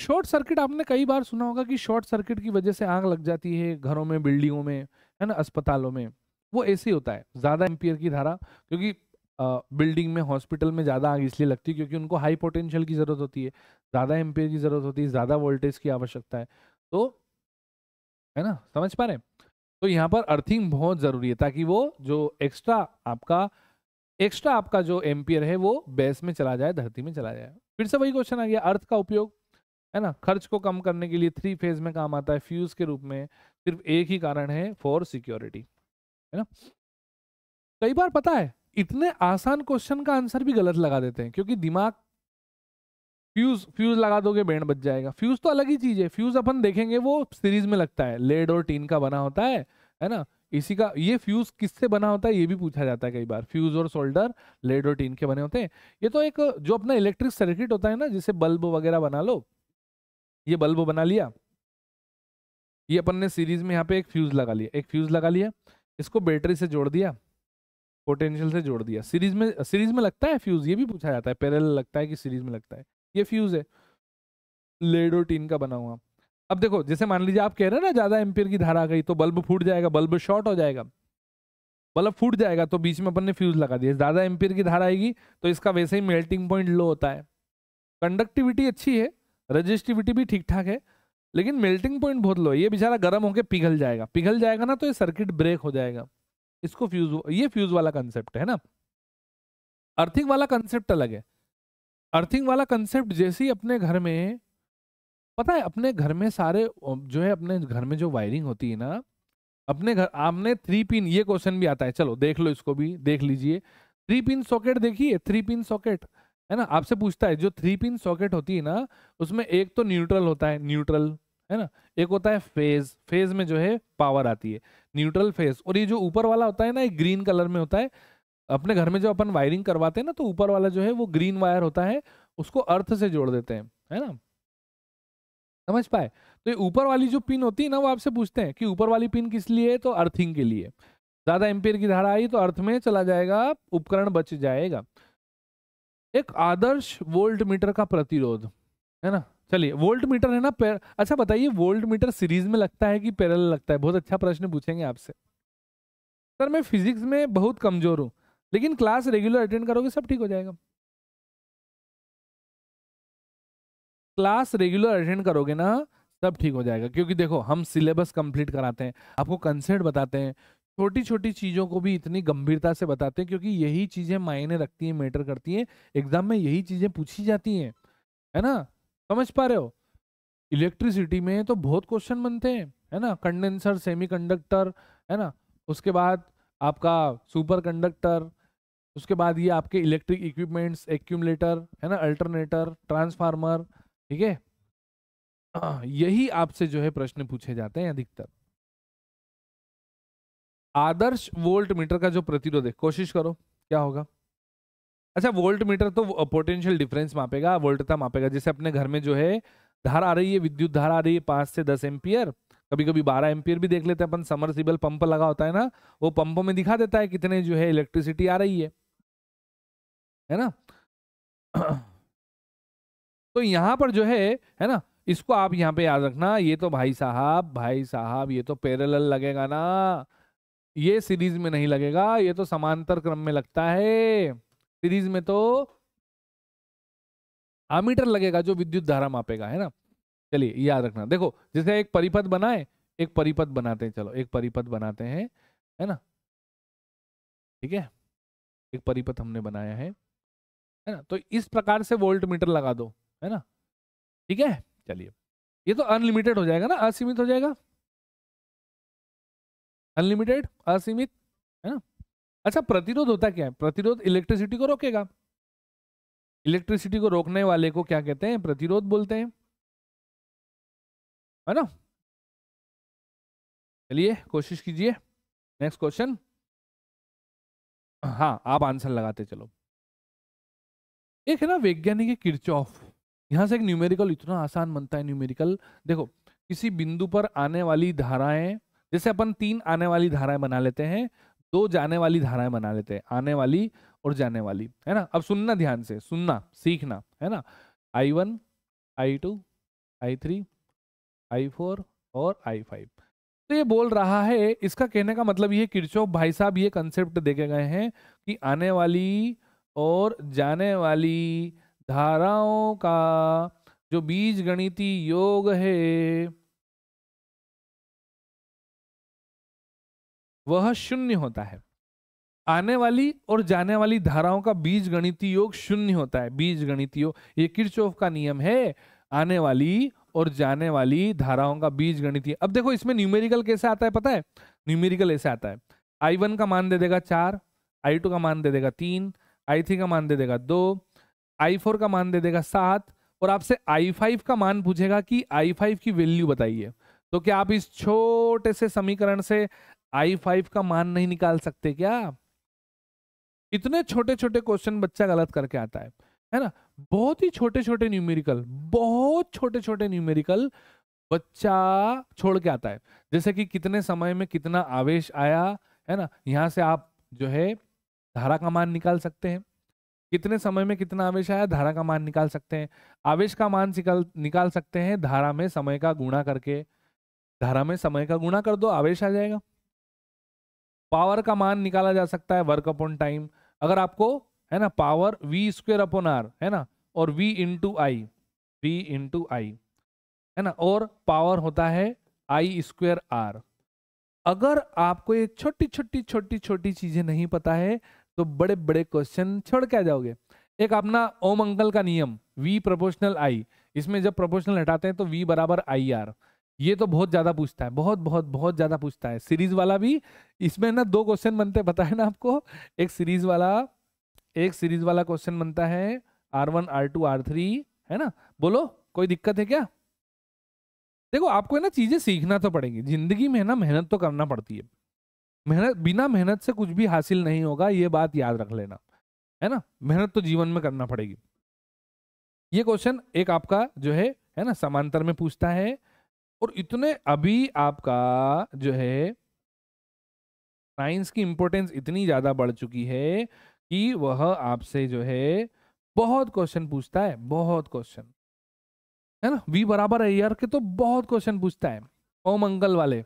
शॉर्ट सर्किट आपने कई बार सुना होगा कि शॉर्ट सर्किट की वजह से आग लग जाती है घरों में बिल्डिंगों में है ना अस्पतालों में वो ऐसे होता है ज़्यादा एम्पियर की धारा क्योंकि बिल्डिंग में हॉस्पिटल में ज़्यादा आग इसलिए लगती है क्योंकि उनको हाई पोटेंशियल की ज़रूरत होती है ज़्यादा एम्पियर की ज़रूरत होती है ज़्यादा वोल्टेज की आवश्यकता है तो है ना समझ पा रहे तो यहाँ पर अर्थिंग बहुत ज़रूरी है ताकि वो जो एक्स्ट्रा आपका एक्स्ट्रा आपका जो एम्पियर है वो बेस में चला जाए धरती में चला जाए फिर से वही क्वेश्चन आ गया अर्थ का उपयोग है ना खर्च को कम करने के लिए थ्री फेज में काम आता है फ्यूज के रूप में सिर्फ एक ही कारण है फॉर सिक्योरिटी है ना कई बार पता है इतने आसान क्वेश्चन का आंसर भी गलत लगा देते हैं क्योंकि दिमाग फ्यूज फ्यूज लगा दोगे बैंड बच जाएगा फ्यूज तो अलग ही चीज है फ्यूज अपन देखेंगे वो सीरीज में लगता है लेड और टीन का बना होता है है ना इसी का ये फ्यूज किससे बना होता है ये भी पूछा जाता है कई बार फ्यूज और सोल्डर लेड और टीन के बने होते हैं ये तो एक जो अपना इलेक्ट्रिक सर्किट होता है ना जिसे बल्ब वगैरह बना लो ये बल्ब बना लिया ये अपन ने सीरीज में यहाँ पे एक फ्यूज लगा लिया एक फ्यूज लगा लिया इसको बैटरी से जोड़ दिया पोटेंशियल से जोड़ दिया सीरीज में सीरीज में लगता है फ्यूज ये भी पूछा जाता है पैरेलल लगता है कि सीरीज में लगता है ये फ्यूज है लेडोटीन का बना हुआ अब देखो जैसे मान लीजिए आप कह रहे हैं ना ज्यादा एम्पियर की धारा आ गई तो बल्ब फूट जाएगा बल्ब शॉर्ट हो जाएगा बल्ब फूट जाएगा तो बीच में अपन ने फ्यूज लगा दिया ज्यादा एम्पियर की धारा आएगी तो इसका वैसे ही मेल्टिंग पॉइंट लो होता है कंडक्टिविटी अच्छी है रजिस्टिविटी भी ठीक ठाक है लेकिन मेल्टिंग पॉइंट बहुत लो है ये बेचारा गर्म होकर पिघल जाएगा पिघल जाएगा ना तो ये सर्किट ब्रेक हो जाएगा इसको फ्यूज ये फ्यूज वाला कंसेप्ट है ना अर्थिंग वाला कंसेप्ट अलग है अर्थिंग वाला कंसेप्ट जैसे ही अपने घर में पता है अपने घर में सारे जो है अपने घर में जो वायरिंग होती है ना अपने घर आपने थ्री पिन ये क्वेश्चन भी आता है चलो देख लो इसको भी देख लीजिए थ्री पिन सॉकेट देखिए थ्री पिन सॉकेट है ना आपसे पूछता है जो थ्री पिन सॉकेट होती है ना उसमें एक तो न्यूट्रल होता है न्यूट्रल है ना एक होता है फेज फेज में जो है पावर आती है न्यूट्रल फेज और ये जो ऊपर वाला होता है ना ये ग्रीन कलर में होता है अपने घर में जो अपन वायरिंग करवाते हैं ना तो ऊपर वाला जो है वो ग्रीन वायर होता है उसको अर्थ से जोड़ देते हैं है ना समझ पाए तो ये ऊपर वाली जो पिन होती है ना वो आपसे पूछते हैं कि ऊपर वाली पिन किस लिए है तो अर्थिंग के लिए ज्यादा एम्पेयर की धारा आई तो अर्थ में चला जाएगा उपकरण बच जाएगा एक आदर्श वोल्ट मीटर का प्रतिरोध है ना चलिए वोल्ट मीटर है ना पेर... अच्छा बताइए वोल्ट मीटर सीरीज में लगता है कि पैरल लगता है बहुत अच्छा प्रश्न पूछेंगे आपसे सर मैं फिजिक्स में बहुत कमजोर हूँ लेकिन क्लास रेगुलर अटेंड करोगे सब ठीक हो जाएगा क्लास रेगुलर अटेंड करोगे ना सब ठीक हो जाएगा क्योंकि देखो हम सिलेबस कंप्लीट कराते हैं आपको कंसेप्ट बताते हैं छोटी छोटी चीज़ों को भी इतनी गंभीरता से बताते हैं क्योंकि यही चीज़ें मायने रखती हैं मैटर करती हैं एग्जाम में यही चीज़ें पूछी जाती हैं है ना समझ पा रहे हो इलेक्ट्रिसिटी में तो बहुत क्वेश्चन बनते हैं है ना कंडेंसर सेमीकंडक्टर है ना उसके बाद आपका सुपर कंडक्टर उसके बाद ये आपके इलेक्ट्रिक इक्विपमेंट्स एक्यूमलेटर है ना अल्टरनेटर ट्रांसफार्मर ठीक है हाँ, यही आपसे जो है प्रश्न पूछे जाते हैं अधिकतर आदर्श वोल्ट मीटर का जो प्रतिरोध है कोशिश करो क्या होगा अच्छा वोल्ट मीटर तो पोटेंशियल डिफरेंस मापेगा वोल्टता मापेगा जैसे अपने घर में जो है धार आ रही है विद्युत धार आ रही है पांच से दस एम्पियर कभी कभी बारह एम्पियर भी देख लेते हैं अपन समरसिबल पंप लगा होता है ना वो पंपों में दिखा देता है कितने जो है इलेक्ट्रिसिटी आ रही है है ना तो यहां पर जो है है ना इसको आप यहाँ पे याद रखना ये तो भाई साहब भाई साहब ये तो पैरल लगेगा ना ये सीरीज में नहीं लगेगा ये तो समांतर क्रम में लगता है सीरीज में तो आमीटर लगेगा जो विद्युत धारा मापेगा है ना चलिए याद रखना देखो जैसे एक परिपथ बनाए एक परिपथ बनाते हैं चलो एक परिपथ बनाते हैं है ना ठीक है एक परिपथ हमने बनाया है है ना तो इस प्रकार से वोल्ट मीटर लगा दो है ना ठीक है चलिए ये तो अनलिमिटेड हो जाएगा ना असीमित हो जाएगा अनलिमिटेड असीमित है ना अच्छा प्रतिरोध होता क्या है प्रतिरोध इलेक्ट्रिसिटी को रोकेगा इलेक्ट्रिसिटी को रोकने वाले को क्या कहते हैं प्रतिरोध बोलते हैं है ना चलिए कोशिश कीजिए नेक्स्ट क्वेश्चन हाँ आप आंसर लगाते चलो एक है ना वैज्ञानिक है किरचॉफ यहाँ से एक न्यूमेरिकल इतना आसान बनता है न्यूमेरिकल देखो किसी बिंदु पर आने वाली धाराएं जैसे अपन तीन आने वाली धाराएं बना लेते हैं दो जाने वाली धाराएं बना लेते हैं आने वाली और जाने वाली है ना अब सुनना ध्यान से सुनना सीखना है ना I one I two I three I four और आई फाइव तो ये बोल रहा है इसका कहने का मतलब ये किरचौफ भाई साहब ये कंसेप्ट देखे गए हैं कि आने वाली और जाने वाली धाराओं का जो बीज गणिती योग है वह शून्य होता है आने वाली और जाने वाली धाराओं का बीज गणिती योग शून्य होता है बीज गणित योग ये किरचोफ का नियम है आने वाली और जाने वाली धाराओं का बीज गणित अब देखो इसमें न्यूमेरिकल कैसे आता है पता है न्यूमेरिकल ऐसे आता है आई वन का मान दे देगा चार आई टू का मान दे देगा तीन आई थ्री का मान दे देगा दो आई फोर का मान दे देगा सात और आपसे आई फाइव का मान पूछेगा कि आई फाइव की वैल्यू बताइए तो क्या आप इस छोटे से समीकरण से आई फाइव का मान नहीं निकाल सकते क्या इतने छोटे छोटे क्वेश्चन बच्चा गलत करके आता है है ना बहुत ही छोटे छोटे न्यूमेरिकल बहुत छोटे छोटे न्यूमेरिकल बच्चा छोड़ के आता है जैसे कि कितने समय में कितना आवेश आया है ना यहाँ से आप जो है धारा का मान निकाल सकते हैं कितने समय में कितना आवेश आया धारा का मान निकाल सकते हैं आवेश का मान निकाल निकाल सकते हैं धारा में समय का गुणा करके धारा में समय का गुणा कर दो आवेश आ जाएगा पावर का मान निकाला जा सकता है वर्क अपॉन टाइम अगर आपको है ना power V square upon R है ना और V into I V into I है ना और पावर होता है आई स्क्वेयर आर अगर आपको ये छोटी छोटी छोटी छोटी चीजें नहीं पता है तो बड़े बड़े क्वेश्चन छोड़ के आ जाओगे एक अपना ओम अंकल का नियम वी प्रोपोर्शनल आई इसमें जब प्रोपोर्शनल हटाते हैं तो वी बराबर आई आर ये तो बहुत ज्यादा पूछता है बहुत बहुत बहुत ज्यादा पूछता है सीरीज वाला भी इसमें ना दो क्वेश्चन बनते हैं बताए ना आपको एक सीरीज वाला एक सीरीज वाला क्वेश्चन बनता है R one R two R three है ना बोलो कोई दिक्कत है क्या देखो आपको है ना चीजें सीखना तो पड़ेगी जिंदगी में है ना मेहनत तो करना पड़ती है मेहनत बिना मेहनत से कुछ भी हासिल नहीं होगा ये बात याद रख लेना है ना मेहनत तो जीवन में करना पड़ेगी ये क्वेश्चन एक आपका जो है है ना समांतर में पूछता है और इतने अभी आपका जो है साइंस की इंपॉर्टेंस इतनी ज़्यादा बढ़ चुकी है कि वह आपसे जो है बहुत क्वेश्चन पूछता है बहुत क्वेश्चन है ना वी बराबर है यार के तो बहुत क्वेश्चन पूछता है ओ मंगल वाले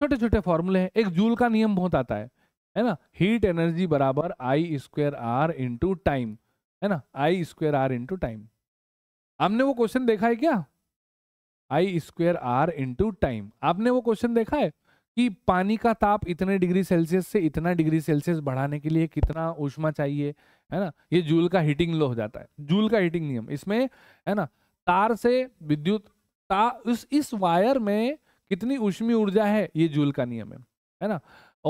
छोटे छोटे फॉर्मूले हैं एक जूल का नियम बहुत आता है है ना हीट एनर्जी बराबर I square R into time है ना I square R into time आपने वो क्वेश्चन देखा है क्या I square R into time आपने वो क्वेश्चन देखा है कि पानी का ताप इतने डिग्री सेल्सियस से इतना डिग्री सेल्सियस बढ़ाने के लिए कितना ऊष्मा चाहिए है ना ये जूल का हीटिंग लो हो जाता है जूल का हीटिंग नियम इसमें है ना तार से विद्युत ता, इस, इस वायर में कितनी उष्मी ऊर्जा है ये जूल का नियम है है ना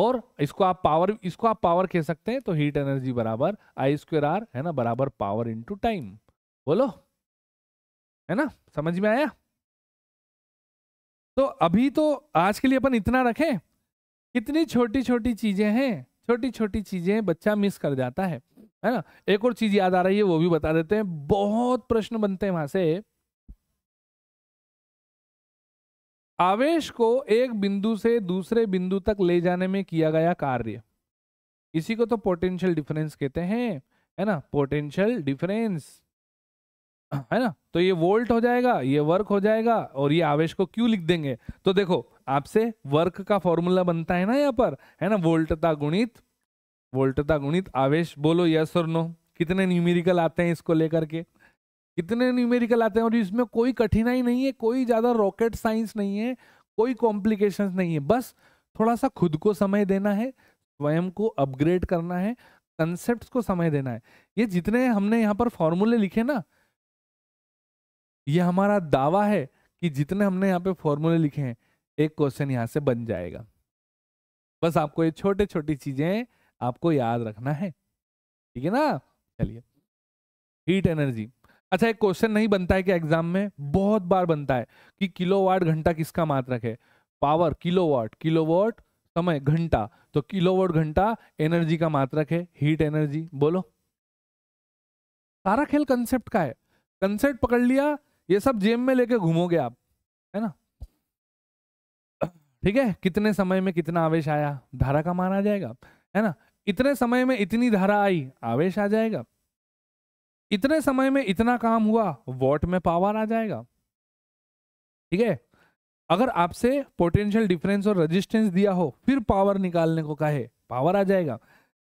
और इसको आप पावर इसको आप पावर कह सकते हैं तो हीट एनर्जी बराबर आई स्क्वेयर आर है ना बराबर पावर इंटू टाइम बोलो है ना समझ में आया तो अभी तो आज के लिए अपन इतना रखें कितनी छोटी छोटी चीजें हैं छोटी छोटी चीजें बच्चा मिस कर जाता है है ना एक और चीज याद आ रही है वो भी बता देते हैं बहुत प्रश्न बनते हैं वहां से आवेश को एक बिंदु से दूसरे बिंदु तक ले जाने में किया गया कार्य इसी को तो पोटेंशियल डिफरेंस कहते हैं है ना पोटेंशियल डिफरेंस है ना तो ये वोल्ट हो जाएगा ये वर्क हो जाएगा और ये आवेश को क्यू लिख देंगे तो देखो आपसे वर्क का फॉर्मूला बनता है ना यहाँ पर है ना वोल्टता गुणित वोल्टता गुणित आवेश बोलो यस और नो कितने न्यूमेरिकल आते हैं इसको लेकर के इतने न्यूमेरिकल आते हैं और इसमें कोई कठिनाई नहीं है कोई ज़्यादा रॉकेट साइंस नहीं है कोई कॉम्प्लिकेशंस नहीं है बस थोड़ा सा खुद को समय देना है स्वयं को अपग्रेड करना है कंसेप्ट को समय देना है ये जितने हमने यहाँ पर फॉर्मूले लिखे ना ये हमारा दावा है कि जितने हमने यहाँ पे फॉर्मूले लिखे हैं एक क्वेश्चन यहाँ से बन जाएगा बस आपको ये छोटे छोटी चीजें आपको याद रखना है ठीक है ना चलिए हीट एनर्जी अच्छा एक क्वेश्चन नहीं बनता है कि एग्जाम में बहुत बार बनता है कि किलोवाट घंटा किसका मात्रक है पावर किलोवाट किलोवाट समय घंटा तो किलोवाट घंटा एनर्जी का मात्रक है हीट एनर्जी बोलो सारा खेल कंसेप्ट का है कंसेप्ट पकड़ लिया ये सब जेब में लेके घूमोगे आप है ना ठीक है कितने समय में कितना आवेश आया धारा का मान आ जाएगा है ना इतने समय में इतनी धारा आई आवेश आ जाएगा इतने समय में इतना काम हुआ वॉट में पावर आ जाएगा ठीक है अगर आपसे पोटेंशियल डिफरेंस और रेजिस्टेंस दिया हो फिर पावर निकालने को कहे पावर आ जाएगा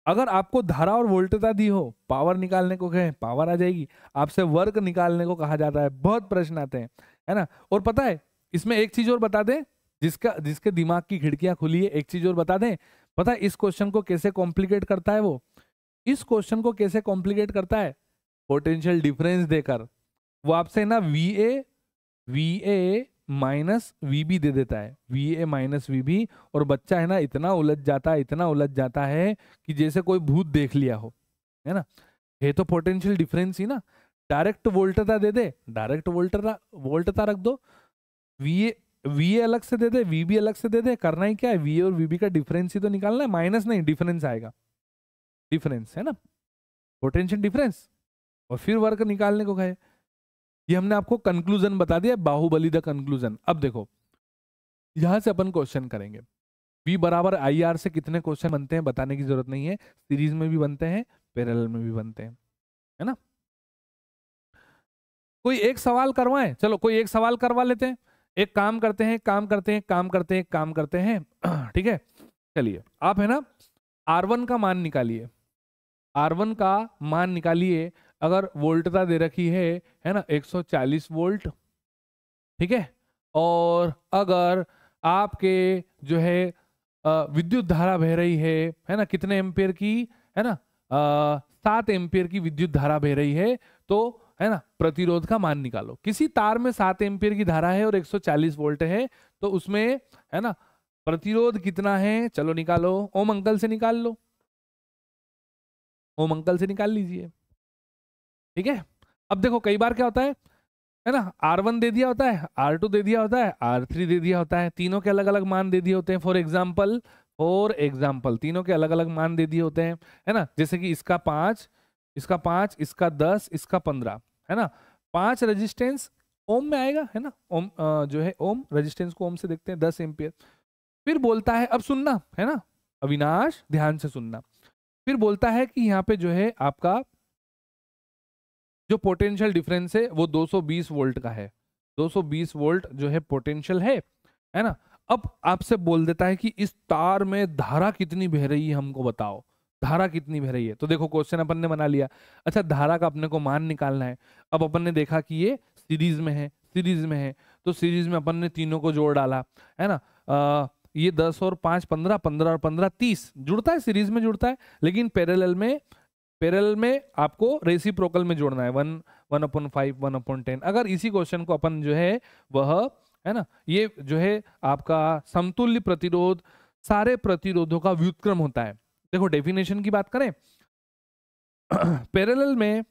अगर आपको धारा और वोल्टता दी हो पावर निकालने को कहे पावर आ जाएगी आपसे वर्क निकालने को कहा जाता है बहुत प्रश्न आते हैं है ना और पता है इसमें एक चीज और बता दें जिसका जिसके दिमाग की खिड़कियां खुली है एक चीज और बता दें पता है इस क्वेश्चन को कैसे कॉम्प्लिकेट करता है वो इस क्वेश्चन को कैसे कॉम्प्लिकेट करता है पोटेंशियल डिफरेंस देकर वो आपसे ना V A V A minus V B दे देता है V A minus V B और बच्चा है ना इतना उलझ जाता है इतना उलझ जाता है कि जैसे कोई भूत देख लिया हो है ना ये तो पोटेंशियल डिफरेंस ही ना डायरेक्ट वोल्टता दे दे डायरेक्ट वोल्टता वोल्टता रख दो वी ए वी ए अलग से दे दे वी बी अलग से दे दे करना ही क्या है वी और वी बी का डिफरेंस ही तो निकालना है माइनस नहीं डिफरेंस आएगा डिफरेंस है ना पोटेंशियल डिफरेंस और फिर वर्क निकालने को कहे ये हमने आपको कंक्लूजन बता दिया बाहुबली द कंक्लूजन अब देखो यहां से अपन क्वेश्चन करेंगे वी बराबर आई आर से कितने क्वेश्चन बनते हैं बताने की जरूरत नहीं है सीरीज में भी बनते हैं पैरेलल में भी बनते हैं है ना कोई एक सवाल करवाएं चलो कोई एक सवाल करवा लेते हैं एक काम करते हैं काम करते हैं काम करते हैं काम करते हैं ठीक है चलिए आप है ना आर वन का मान निकालिए आर वन का मान निकालिए अगर वोल्टता दे रखी है है ना 140 वोल्ट ठीक है और अगर आपके जो है विद्युत धारा बह रही है है ना कितने एम्पेयर की है ना सात एम्पेयर की विद्युत धारा बह रही है तो है ना प्रतिरोध का मान निकालो किसी तार में सात एम्पेयर की धारा है और 140 वोल्ट है तो उसमें है ना प्रतिरोध कितना है चलो निकालो ओम अंकल से निकाल लो ओम अंकल से निकाल लीजिए ठीक है अब देखो कई बार क्या होता है है ना आर वन दे दिया होता है आर टू दे दिया होता है आर थ्री दे दिया होता है तीनों के अलग अलग मान दे दिए होते हैं फॉर एग्जाम्पल फॉर एग्जाम्पल तीनों के अलग अलग मान दे दिए होते हैं है ना जैसे कि इसका पाँच इसका पाँच इसका दस इसका पंद्रह है ना पाँच रजिस्टेंस ओम में आएगा है ना ओम जो है ओम रजिस्टेंस को ओम से देखते हैं दस एम्पियर फिर बोलता है अब सुनना है ना अविनाश ध्यान से सुनना फिर बोलता है कि यहाँ पे जो है आपका जो पोटेंशियल डिफरेंस है वो 220 वोल्ट का है 220 वोल्ट जो है पोटेंशियल है है ना अब आपसे बोल देता है कि इस तार में धारा कितनी बह रही है हमको बताओ धारा कितनी बह रही है तो देखो क्वेश्चन अपन ने बना लिया अच्छा धारा का अपने को मान निकालना है अब अपन ने देखा कि ये सीरीज में है सीरीज में है तो सीरीज में अपन ने तीनों को जोड़ डाला है ना आ, ये दस और पाँच पंद्रह पंद्रह और पंद्रह तीस जुड़ता है सीरीज में जुड़ता है लेकिन पैरेलल में पेरल में आपको प्रोकल में जोड़ना है one one point five one point ten अगर इसी क्वेश्चन को अपन जो है वह है ना ये जो है आपका समतुल्य प्रतिरोध सारे प्रतिरोधों का व्युत्क्रम होता है देखो डेफिनेशन की बात करें पैरेलल में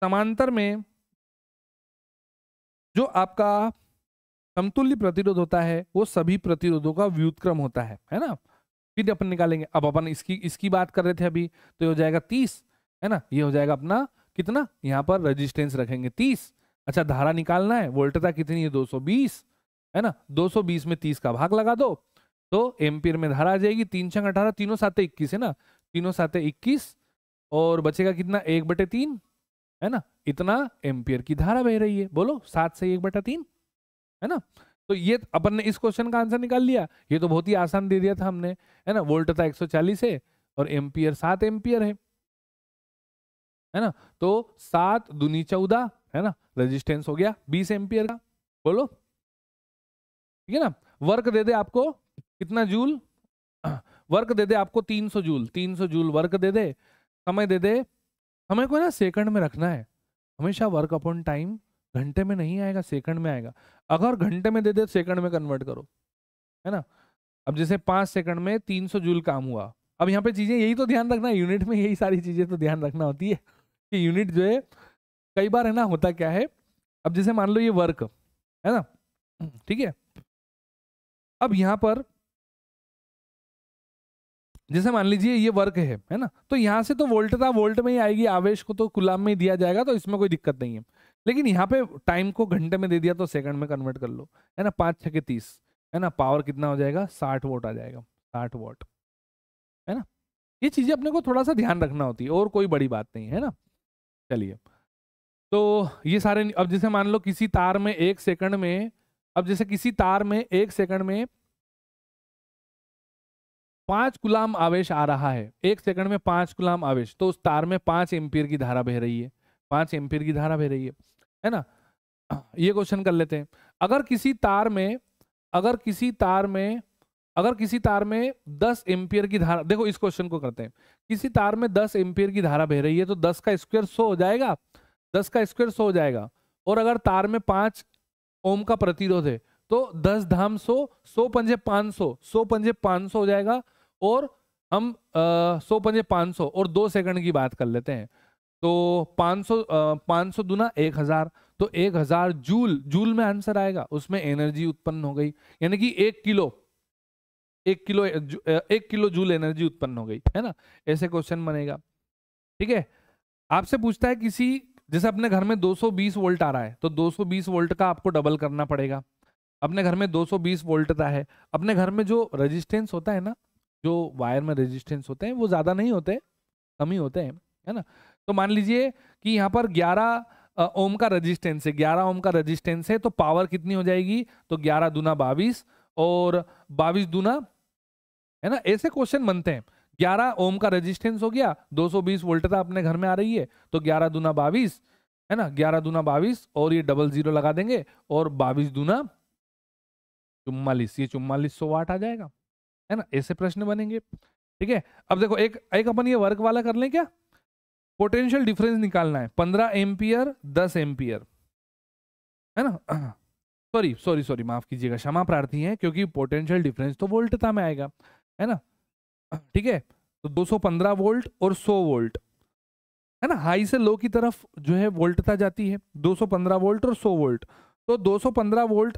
समांतर में जो आपका समतुल्य प्रतिरोध होता है वो सभी प्रतिरोधों का व्युत्क्रम होता है है ना फिर अपन निकालेंगे अब अपन इसकी इसकी बात कर रहे थे अभी तो ये हो जाएगा तीस है ना ये हो जाएगा अपना कितना यहाँ पर रजिस्टेंस रखेंगे तीस अच्छा धारा निकालना है वोल्टता कितनी है दो है ना दो में तीस का भाग लगा दो तो एम्पियर में धारा आ जाएगी तीन छंग अठारह तीनों साते इक्कीस है ना तीनों साते इक्कीस और बचेगा कितना एक बटे तीन है ना इतना एम्पियर की धारा बह रही है बोलो सात से एक बटा तीन है ना तो ये अपन ने इस क्वेश्चन का आंसर निकाल लिया ये तो बहुत ही आसान दे दिया था हमने है ना वोल्ट था 140 है और एम्पियर सात एम्पियर है है ना तो सात दुनी चौदह है ना रेजिस्टेंस हो गया बीस एम्पियर का बोलो ठीक है ना वर्क दे दे आपको कितना जूल वर्क दे दे आपको 300 जूल 300 जूल वर्क दे दे समय दे दे हमें को ना सेकंड में रखना है हमेशा वर्क अपॉन टाइम घंटे में नहीं आएगा सेकंड में आएगा अगर घंटे में दे दे सेकंड में कन्वर्ट करो है ना अब जैसे पाँच सेकंड में तीन सौ जूल काम हुआ अब यहाँ पे चीज़ें यही तो ध्यान रखना है यूनिट में यही सारी चीज़ें तो ध्यान रखना होती है कि यूनिट जो है कई बार है ना होता क्या है अब जैसे मान लो ये वर्क है ना ठीक है अब यहाँ पर जैसे मान लीजिए ये वर्क है है ना तो यहाँ से तो वोल्ट था वोल्ट में ही आएगी आवेश को तो गुलाम में ही दिया जाएगा तो इसमें कोई दिक्कत नहीं है लेकिन यहाँ पे टाइम को घंटे में दे दिया तो सेकंड में कन्वर्ट कर लो है ना पाँच छः के तीस है ना पावर कितना हो जाएगा साठ वोट आ जाएगा साठ वोट है ना ये चीज़ें अपने को थोड़ा सा ध्यान रखना होती है और कोई बड़ी बात नहीं है ना चलिए तो ये सारे अब जैसे मान लो किसी तार में एक सेकंड में अब जैसे किसी तार में एक सेकंड में पांच गुलाम आवेश आ रहा है एक सेकंड में पांच गुलाम आवेश तो उस तार में पांच एम्पियर की धारा बह रही है पांच एम्पियर की धारा बह रही है है ना ये क्वेश्चन कर लेते हैं अगर किसी तार में अगर किसी तार में अगर किसी तार में 10 एम्पियर की धारा देखो इस क्वेश्चन को करते हैं किसी तार में 10 एम्पियर की धारा बह रही है तो 10 का स्क्वायर 100 हो जाएगा 10 का स्क्वायर 100 हो जाएगा और अगर तार में 5 ओम का प्रतिरोध है तो 10 धाम 100 सौ पंजे 500 सो पंजे 500 हो जाएगा और हम सो पंजे 500 और दो सेकंड की बात कर लेते हैं तो 500 सौ दुना हजार तो एक हजार जूल जूल में आंसर आएगा उसमें एनर्जी उत्पन्न हो गई यानी कि एक किलो एक किलो एक किलो जूल एनर्जी उत्पन्न हो गई है ना ऐसे क्वेश्चन बनेगा ठीक है आपसे पूछता है किसी जैसे अपने घर में 220 वोल्ट आ रहा है तो 220 वोल्ट का आपको डबल करना पड़ेगा अपने घर में 220 वोल्ट का है अपने घर में जो रेजिस्टेंस होता है ना जो वायर में रेजिस्टेंस होते हैं वो ज़्यादा नहीं होते कम ही होते हैं है ना तो मान लीजिए कि यहाँ पर 11 ओम का रजिस्टेंस है 11 ओम का रजिस्टेंस है तो पावर कितनी हो जाएगी तो 11 दूना बाईस और बाईस दूना है ना ऐसे क्वेश्चन बनते हैं 11 ओम का रजिस्टेंस हो गया 220 था अपने घर में आ रही है तो 11 दूना बाविस है ना 11 दूना बाईस और ये डबल जीरो लगा देंगे और बाविस दूना चुम्बालीस ये चुम्बालीस सौ वाट आ जाएगा है ना ऐसे प्रश्न बनेंगे ठीक है अब देखो एक एक अपन ये वर्क वाला कर लें क्या पोटेंशियल डिफरेंस निकालना है पंद्रह एम्पियर दस एम्पियर है ना सॉरी सॉरी सॉरी माफ कीजिएगा क्षमा प्रार्थी है क्योंकि पोटेंशियल डिफरेंस तो वोल्टता में आएगा है ना ठीक है तो 215 वोल्ट और 100 वोल्ट है ना हाई से लो की तरफ जो है वोल्टता जाती है 215 वोल्ट और 100 वोल्ट तो 215 वोल्ट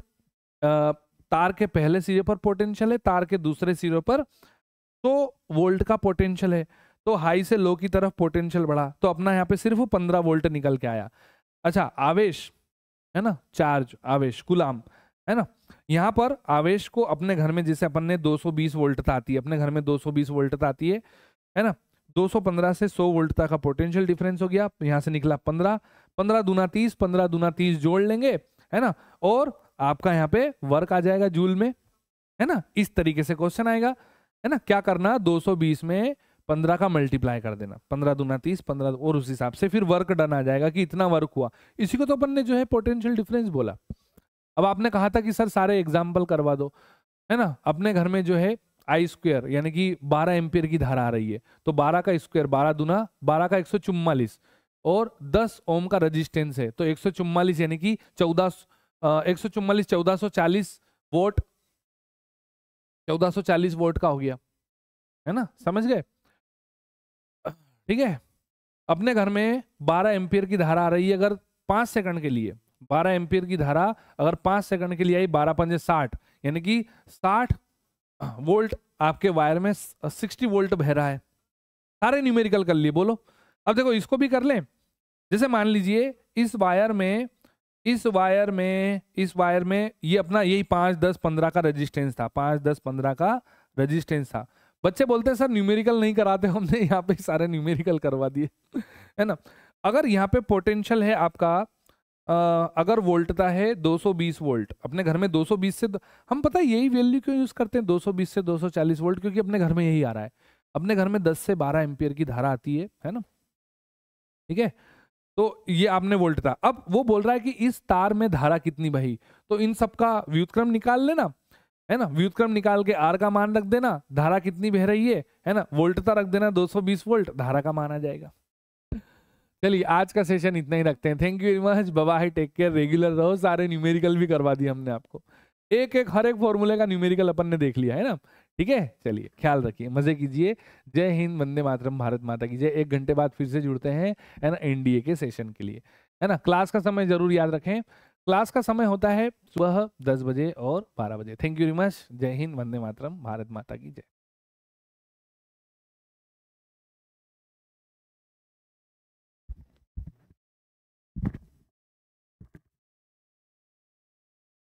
तार के पहले सिरे पर पोटेंशियल है तार के दूसरे सिरे पर 100 वोल्ट का पोटेंशियल है तो हाई से लो की तरफ पोटेंशियल बढ़ा तो अपना यहाँ पे सिर्फ पंद्रह वोल्ट निकल के आया अच्छा आवेश है ना चार्ज आवेश गुलाम है ना यहाँ पर आवेश को अपने घर में जैसे अपन ने 220 वोल्ट तक आती है अपने घर में 220 वोल्ट आती है है ना 215 से 100 वोल्ट तक का पोटेंशियल डिफरेंस हो गया यहाँ से निकला 15 15 दुना 30 15 दुना 30 जोड़ लेंगे है ना और आपका यहाँ पे वर्क आ जाएगा जूल में है ना इस तरीके से क्वेश्चन आएगा है ना क्या करना दो में पंद्रह का मल्टीप्लाई कर देना पंद्रह दूना तीस पंद्रह और उस हिसाब से फिर वर्क डन आ जाएगा कि इतना वर्क हुआ इसी को तो अपन ने जो है पोटेंशियल डिफरेंस बोला अब आपने कहा था कि सर सारे एग्जाम्पल करवा दो है ना अपने घर में जो है आई स्क्वेयर यानी कि बारह एम्पियर की धारा आ रही है तो बारह का स्क्वेयर बारह दूना बारह का एक और दस ओम का रजिस्टेंस है तो एक यानी कि चौदह एक सौ चुम्बालीस चौदह सौ चालीस वोट चौदह सौ चालीस वोट का हो गया है ना समझ गए ठीक है अपने घर में 12 एम्पियर की धारा आ रही है अगर पांच सेकंड के लिए 12 एम्पियर की धारा अगर पांच सेकंड के लिए आई बारह पंजे साठ यानी कि साठ वोल्ट आपके वायर में सिक्सटी वोल्ट बह रहा है सारे न्यूमेरिकल कर लिए बोलो अब देखो इसको भी कर लें जैसे मान लीजिए इस वायर में इस वायर में इस वायर में ये अपना यही पाँच दस पंद्रह का रेजिस्टेंस था पाँच दस पंद्रह का रेजिस्टेंस था बच्चे बोलते हैं सर न्यूमेरिकल नहीं कराते हमने यहाँ पे सारे न्यूमेरिकल करवा दिए है ना अगर यहाँ पे पोटेंशियल है आपका आ, अगर वोल्टता है 220 वोल्ट अपने घर में 220 से हम पता है यही वैल्यू क्यों यूज़ करते हैं 220 से 240 वोल्ट क्योंकि अपने घर में यही आ रहा है अपने घर में 10 से 12 एम्पियर की धारा आती है है ना ठीक है तो ये आपने वोल्ट था अब वो बोल रहा है कि इस तार में धारा कितनी बही तो इन सब का व्युतक्रम निकाल लेना है ना व्युतक्रम निकाल के आर का मान रख देना धारा कितनी बह रही है है ना वोल्टता रख देना 220 वोल्ट धारा का मान आ जाएगा चलिए आज का सेशन इतना ही रखते हैं थैंक यू वेरी मच बबा है टेक केयर रेगुलर रहो सारे न्यूमेरिकल भी करवा दिए हमने आपको एक एक हर एक फॉर्मूले का न्यूमेरिकल अपन ने देख लिया है ना ठीक है चलिए ख्याल रखिए मजे कीजिए जय हिंद वंदे मातरम भारत माता की जय एक घंटे बाद फिर से जुड़ते हैं है ना एनडीए के सेशन के लिए है ना क्लास का समय जरूर याद रखें क्लास का समय होता है सुबह दस बजे और बारह बजे थैंक यू वेरी मच जय हिंद वंदे मातरम भारत माता की जय